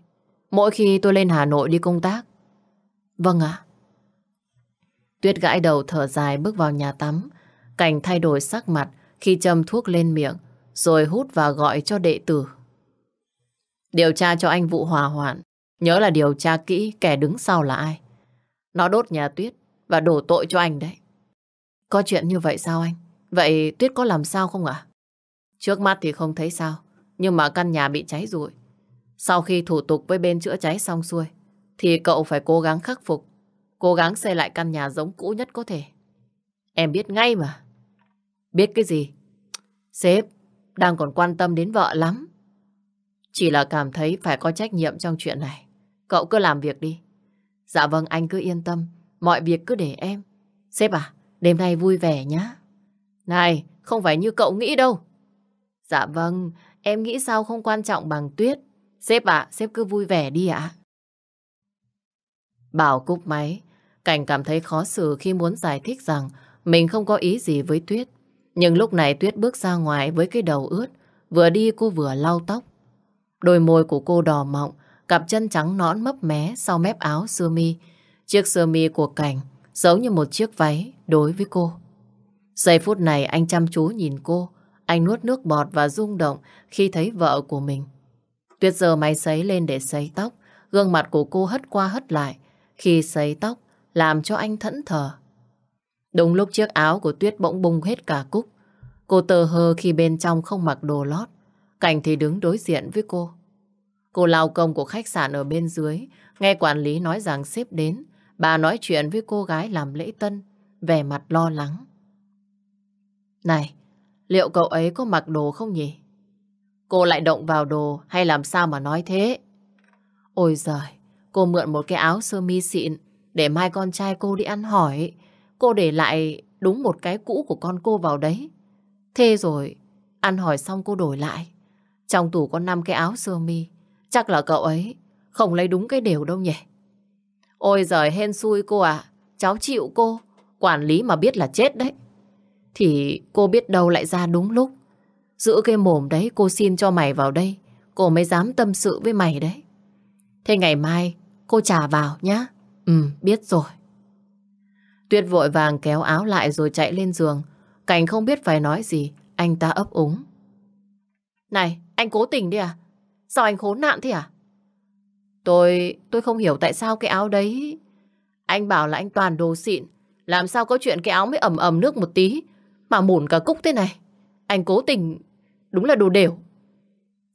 Mỗi khi tôi lên Hà Nội đi công tác. Vâng ạ. Tuyết gãi đầu thở dài bước vào nhà tắm. Cảnh thay đổi sắc mặt khi châm thuốc lên miệng, rồi hút và gọi cho đệ tử. Điều tra cho anh vụ Hòa hoạn. Nhớ là điều tra kỹ kẻ đứng sau là ai. Nó đốt nhà Tuyết và đổ tội cho anh đấy. Có chuyện như vậy sao anh? Vậy Tuyết có làm sao không ạ? Trước mắt thì không thấy sao, nhưng mà căn nhà bị cháy rồi. Sau khi thủ tục với bên chữa cháy xong xuôi, thì cậu phải cố gắng khắc phục Cố gắng xây lại căn nhà giống cũ nhất có thể. Em biết ngay mà. Biết cái gì? Sếp đang còn quan tâm đến vợ lắm. Chỉ là cảm thấy phải có trách nhiệm trong chuyện này. Cậu cứ làm việc đi. Dạ vâng, anh cứ yên tâm. Mọi việc cứ để em. Sếp à, đêm nay vui vẻ nhá. Này, không phải như cậu nghĩ đâu. Dạ vâng, em nghĩ sao không quan trọng bằng Tuyết. Sếp ạ, à, sếp cứ vui vẻ đi ạ. Bảo cúc máy, Cảnh cảm thấy khó xử khi muốn giải thích rằng mình không có ý gì với Tuyết. Nhưng lúc này Tuyết bước ra ngoài với cái đầu ướt, vừa đi cô vừa lau tóc. Đôi môi của cô đỏ mọng, cặp chân trắng nõn mấp mé sau mép áo sơ mi. Chiếc sơ mi của Cảnh giống như một chiếc váy đối với cô. Giây phút này anh chăm chú nhìn cô, anh nuốt nước bọt và rung động khi thấy vợ của mình. Tuyết giờ máy sấy lên để sấy tóc, gương mặt của cô hất qua hất lại. Khi sấy tóc, làm cho anh thẫn thờ. Đúng lúc chiếc áo của Tuyết bỗng bung hết cả cúc. Cô tờ hờ khi bên trong không mặc đồ lót. Cảnh thì đứng đối diện với cô. Cô lao công của khách sạn ở bên dưới, nghe quản lý nói rằng sếp đến. Bà nói chuyện với cô gái làm lễ tân, vẻ mặt lo lắng. Này, liệu cậu ấy có mặc đồ không nhỉ? Cô lại động vào đồ hay làm sao mà nói thế? Ôi giời, cô mượn một cái áo sơ mi xịn để mai con trai cô đi ăn hỏi, cô để lại đúng một cái cũ của con cô vào đấy. Thế rồi, ăn hỏi xong cô đổi lại. Trong tủ có 5 cái áo sơ mi, chắc là cậu ấy không lấy đúng cái đều đâu nhỉ. Ôi giời hên xui cô à, cháu chịu cô, quản lý mà biết là chết đấy. Thì cô biết đâu lại ra đúng lúc. Giữ cái mồm đấy cô xin cho mày vào đây, cô mới dám tâm sự với mày đấy. Thế ngày mai cô trả vào nhá. Ừ, biết rồi. Tuyết vội vàng kéo áo lại rồi chạy lên giường. Cảnh không biết phải nói gì, anh ta ấp úng. Này, anh cố tình đi à? Sao anh khốn nạn thế à? Tôi, tôi không hiểu tại sao cái áo đấy... Anh bảo là anh toàn đồ xịn, làm sao có chuyện cái áo mới ẩm ẩm nước một tí mà mủn cả cúc thế này. Anh cố tình, đúng là đồ đều.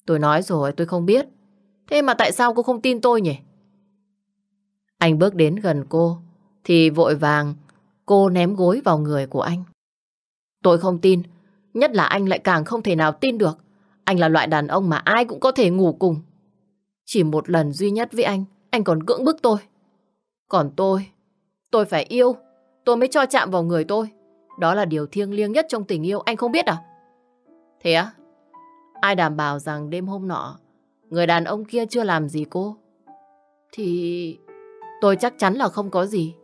Tôi nói rồi, tôi không biết. Thế mà tại sao cô không tin tôi nhỉ? Anh bước đến gần cô, thì vội vàng cô ném gối vào người của anh. Tôi không tin, nhất là anh lại càng không thể nào tin được. Anh là loại đàn ông mà ai cũng có thể ngủ cùng. Chỉ một lần duy nhất với anh, anh còn cưỡng bức tôi. Còn tôi, tôi phải yêu, tôi mới cho chạm vào người tôi. Đó là điều thiêng liêng nhất trong tình yêu, anh không biết à? Thế á? Ai đảm bảo rằng đêm hôm nọ, người đàn ông kia chưa làm gì cô? Thì... Tôi chắc chắn là không có gì.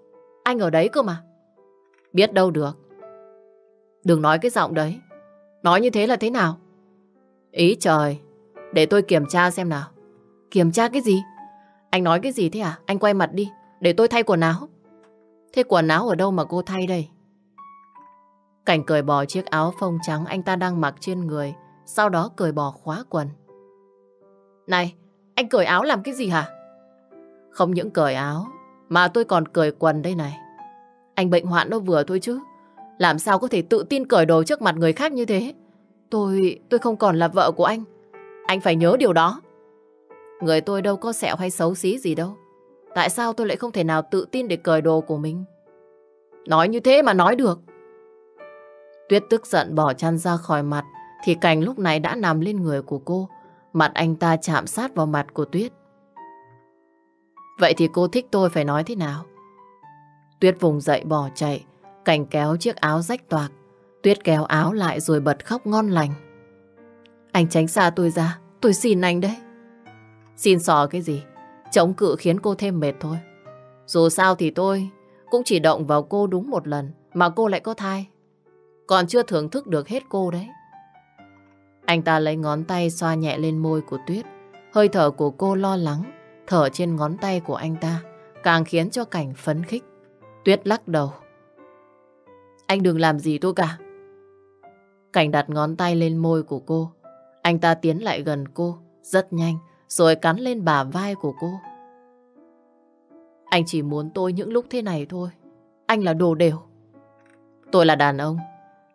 Anh ở đấy cơ mà. Biết đâu được. Đừng nói cái giọng đấy. Nói như thế là thế nào? Ý trời, để tôi kiểm tra xem nào. Kiểm tra cái gì? Anh nói cái gì thế à? Anh quay mặt đi, để tôi thay quần áo. Thế quần áo ở đâu mà cô thay đây? Cảnh cởi bỏ chiếc áo phông trắng anh ta đang mặc trên người, sau đó cởi bỏ khóa quần. Này, anh cởi áo làm cái gì hả? Không những cởi áo, mà tôi còn cởi quần đây này. Anh bệnh hoạn nó vừa thôi chứ. Làm sao có thể tự tin cởi đồ trước mặt người khác như thế? Tôi, tôi không còn là vợ của anh. Anh phải nhớ điều đó. Người tôi đâu có sẹo hay xấu xí gì đâu. Tại sao tôi lại không thể nào tự tin để cởi đồ của mình? Nói như thế mà nói được. Tuyết tức giận bỏ chăn ra khỏi mặt thì cảnh lúc này đã nằm lên người của cô. Mặt anh ta chạm sát vào mặt của Tuyết. Vậy thì cô thích tôi phải nói thế nào? Tuyết vùng dậy bỏ chạy, cành kéo chiếc áo rách toạc. Tuyết kéo áo lại rồi bật khóc ngon lành. Anh tránh xa tôi ra, tôi xin anh đấy. Xin sò cái gì? Chống cự khiến cô thêm mệt thôi. Dù sao thì tôi cũng chỉ động vào cô đúng một lần mà cô lại có thai. Còn chưa thưởng thức được hết cô đấy. Anh ta lấy ngón tay xoa nhẹ lên môi của Tuyết. Hơi thở của cô lo lắng thở trên ngón tay của anh ta, càng khiến cho Cảnh phấn khích. Tuyết lắc đầu. Anh đừng làm gì tôi cả. Cảnh đặt ngón tay lên môi của cô. Anh ta tiến lại gần cô, rất nhanh, rồi cắn lên bả vai của cô. Anh chỉ muốn tôi những lúc thế này thôi. Anh là đồ đều. Tôi là đàn ông.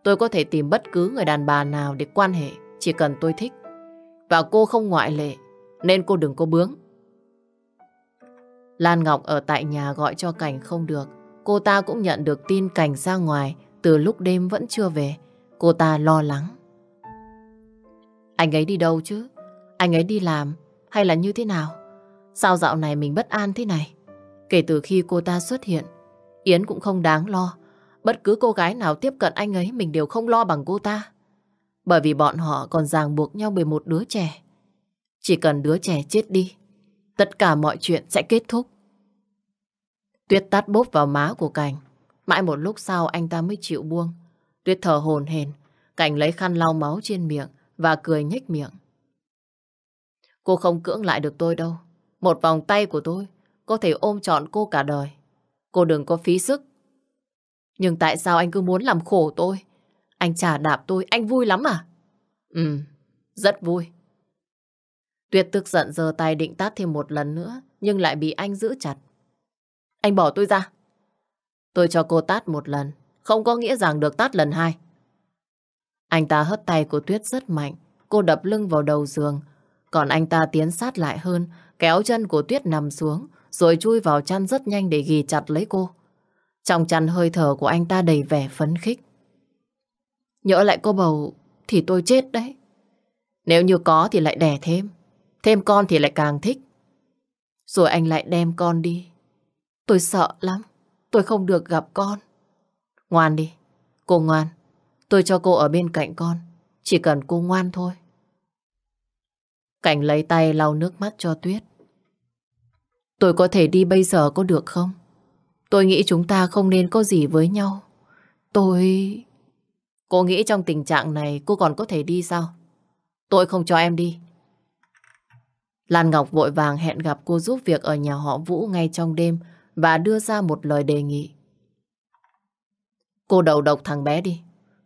Tôi có thể tìm bất cứ người đàn bà nào để quan hệ, chỉ cần tôi thích. Và cô không ngoại lệ, nên cô đừng có bướng. Lan Ngọc ở tại nhà gọi cho Cảnh không được. Cô ta cũng nhận được tin Cảnh ra ngoài từ lúc đêm vẫn chưa về. Cô ta lo lắng. Anh ấy đi đâu chứ? Anh ấy đi làm hay là như thế nào? Sao dạo này mình bất an thế này? Kể từ khi cô ta xuất hiện, Yến cũng không đáng lo. Bất cứ cô gái nào tiếp cận anh ấy mình đều không lo bằng cô ta. Bởi vì bọn họ còn ràng buộc nhau bởi một đứa trẻ. Chỉ cần đứa trẻ chết đi, tất cả mọi chuyện sẽ kết thúc. Tuyết tát bốp vào má của Cảnh. Mãi một lúc sau anh ta mới chịu buông. Tuyết thở hồn hền. Cảnh lấy khăn lau máu trên miệng và cười nhếch miệng. Cô không cưỡng lại được tôi đâu. Một vòng tay của tôi có thể ôm trọn cô cả đời. Cô đừng có phí sức. Nhưng tại sao anh cứ muốn làm khổ tôi? Anh trả đạp tôi, anh vui lắm à? Ừ, rất vui. Tuyết tức giận giơ tay định tát thêm một lần nữa, nhưng lại bị anh giữ chặt. Anh bỏ tôi ra. Tôi cho cô tát một lần, không có nghĩa rằng được tát lần hai. Anh ta hất tay của Tuyết rất mạnh, cô đập lưng vào đầu giường. Còn anh ta tiến sát lại hơn, kéo chân của Tuyết nằm xuống, rồi chui vào chăn rất nhanh để ghi chặt lấy cô. Trong chăn hơi thở của anh ta đầy vẻ phấn khích. Nhỡ lại cô bầu thì tôi chết đấy. Nếu như có thì lại đẻ thêm, thêm con thì lại càng thích. Rồi anh lại đem con đi, Tôi sợ lắm. Tôi không được gặp con. Ngoan đi. Cô ngoan. Tôi cho cô ở bên cạnh con. Chỉ cần cô ngoan thôi. Cảnh lấy tay lau nước mắt cho Tuyết. Tôi có thể đi bây giờ có được không? Tôi nghĩ chúng ta không nên có gì với nhau. Tôi... Cô nghĩ trong tình trạng này cô còn có thể đi sao? Tôi không cho em đi. Lan Ngọc vội vàng hẹn gặp cô giúp việc ở nhà họ Vũ ngay trong đêm và đưa ra một lời đề nghị. Cô đầu độc thằng bé đi.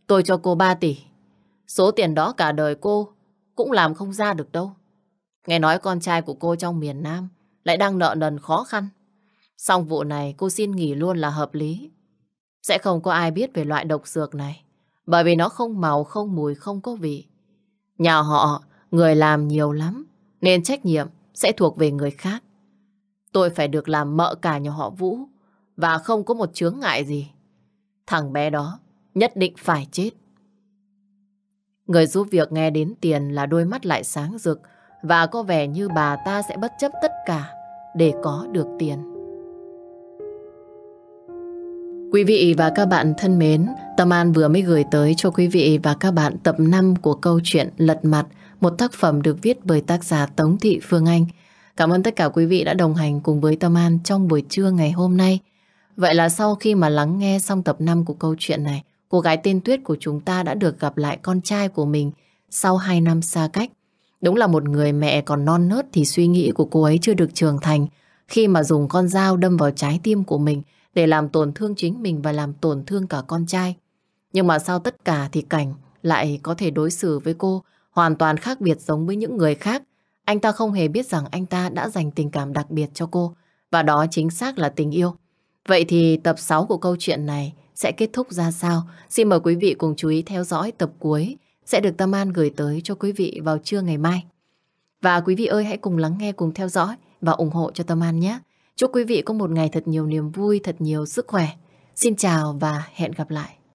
Tôi cho cô 3 tỷ. Số tiền đó cả đời cô cũng làm không ra được đâu. Nghe nói con trai của cô trong miền Nam lại đang nợ nần khó khăn. Xong vụ này cô xin nghỉ luôn là hợp lý. Sẽ không có ai biết về loại độc dược này. Bởi vì nó không màu, không mùi, không có vị. Nhà họ, người làm nhiều lắm. Nên trách nhiệm sẽ thuộc về người khác. Tôi phải được làm mợ cả nhà họ Vũ và không có một chướng ngại gì. Thằng bé đó nhất định phải chết. Người giúp việc nghe đến tiền là đôi mắt lại sáng rực và có vẻ như bà ta sẽ bất chấp tất cả để có được tiền. Quý vị và các bạn thân mến, Tâm An vừa mới gửi tới cho quý vị và các bạn tập 5 của câu chuyện Lật Mặt, một tác phẩm được viết bởi tác giả Tống Thị Phương Anh. Cảm ơn tất cả quý vị đã đồng hành cùng với Tâm An trong buổi trưa ngày hôm nay. Vậy là sau khi mà lắng nghe xong tập 5 của câu chuyện này, cô gái tên Tuyết của chúng ta đã được gặp lại con trai của mình sau 2 năm xa cách. Đúng là một người mẹ còn non nớt thì suy nghĩ của cô ấy chưa được trưởng thành khi mà dùng con dao đâm vào trái tim của mình để làm tổn thương chính mình và làm tổn thương cả con trai. Nhưng mà sau tất cả thì Cảnh lại có thể đối xử với cô hoàn toàn khác biệt giống với những người khác anh ta không hề biết rằng anh ta đã dành tình cảm đặc biệt cho cô, và đó chính xác là tình yêu. Vậy thì tập 6 của câu chuyện này sẽ kết thúc ra sao? Xin mời quý vị cùng chú ý theo dõi tập cuối sẽ được Tâm An gửi tới cho quý vị vào trưa ngày mai. Và quý vị ơi hãy cùng lắng nghe, cùng theo dõi và ủng hộ cho Tâm An nhé. Chúc quý vị có một ngày thật nhiều niềm vui, thật nhiều sức khỏe. Xin chào và hẹn gặp lại.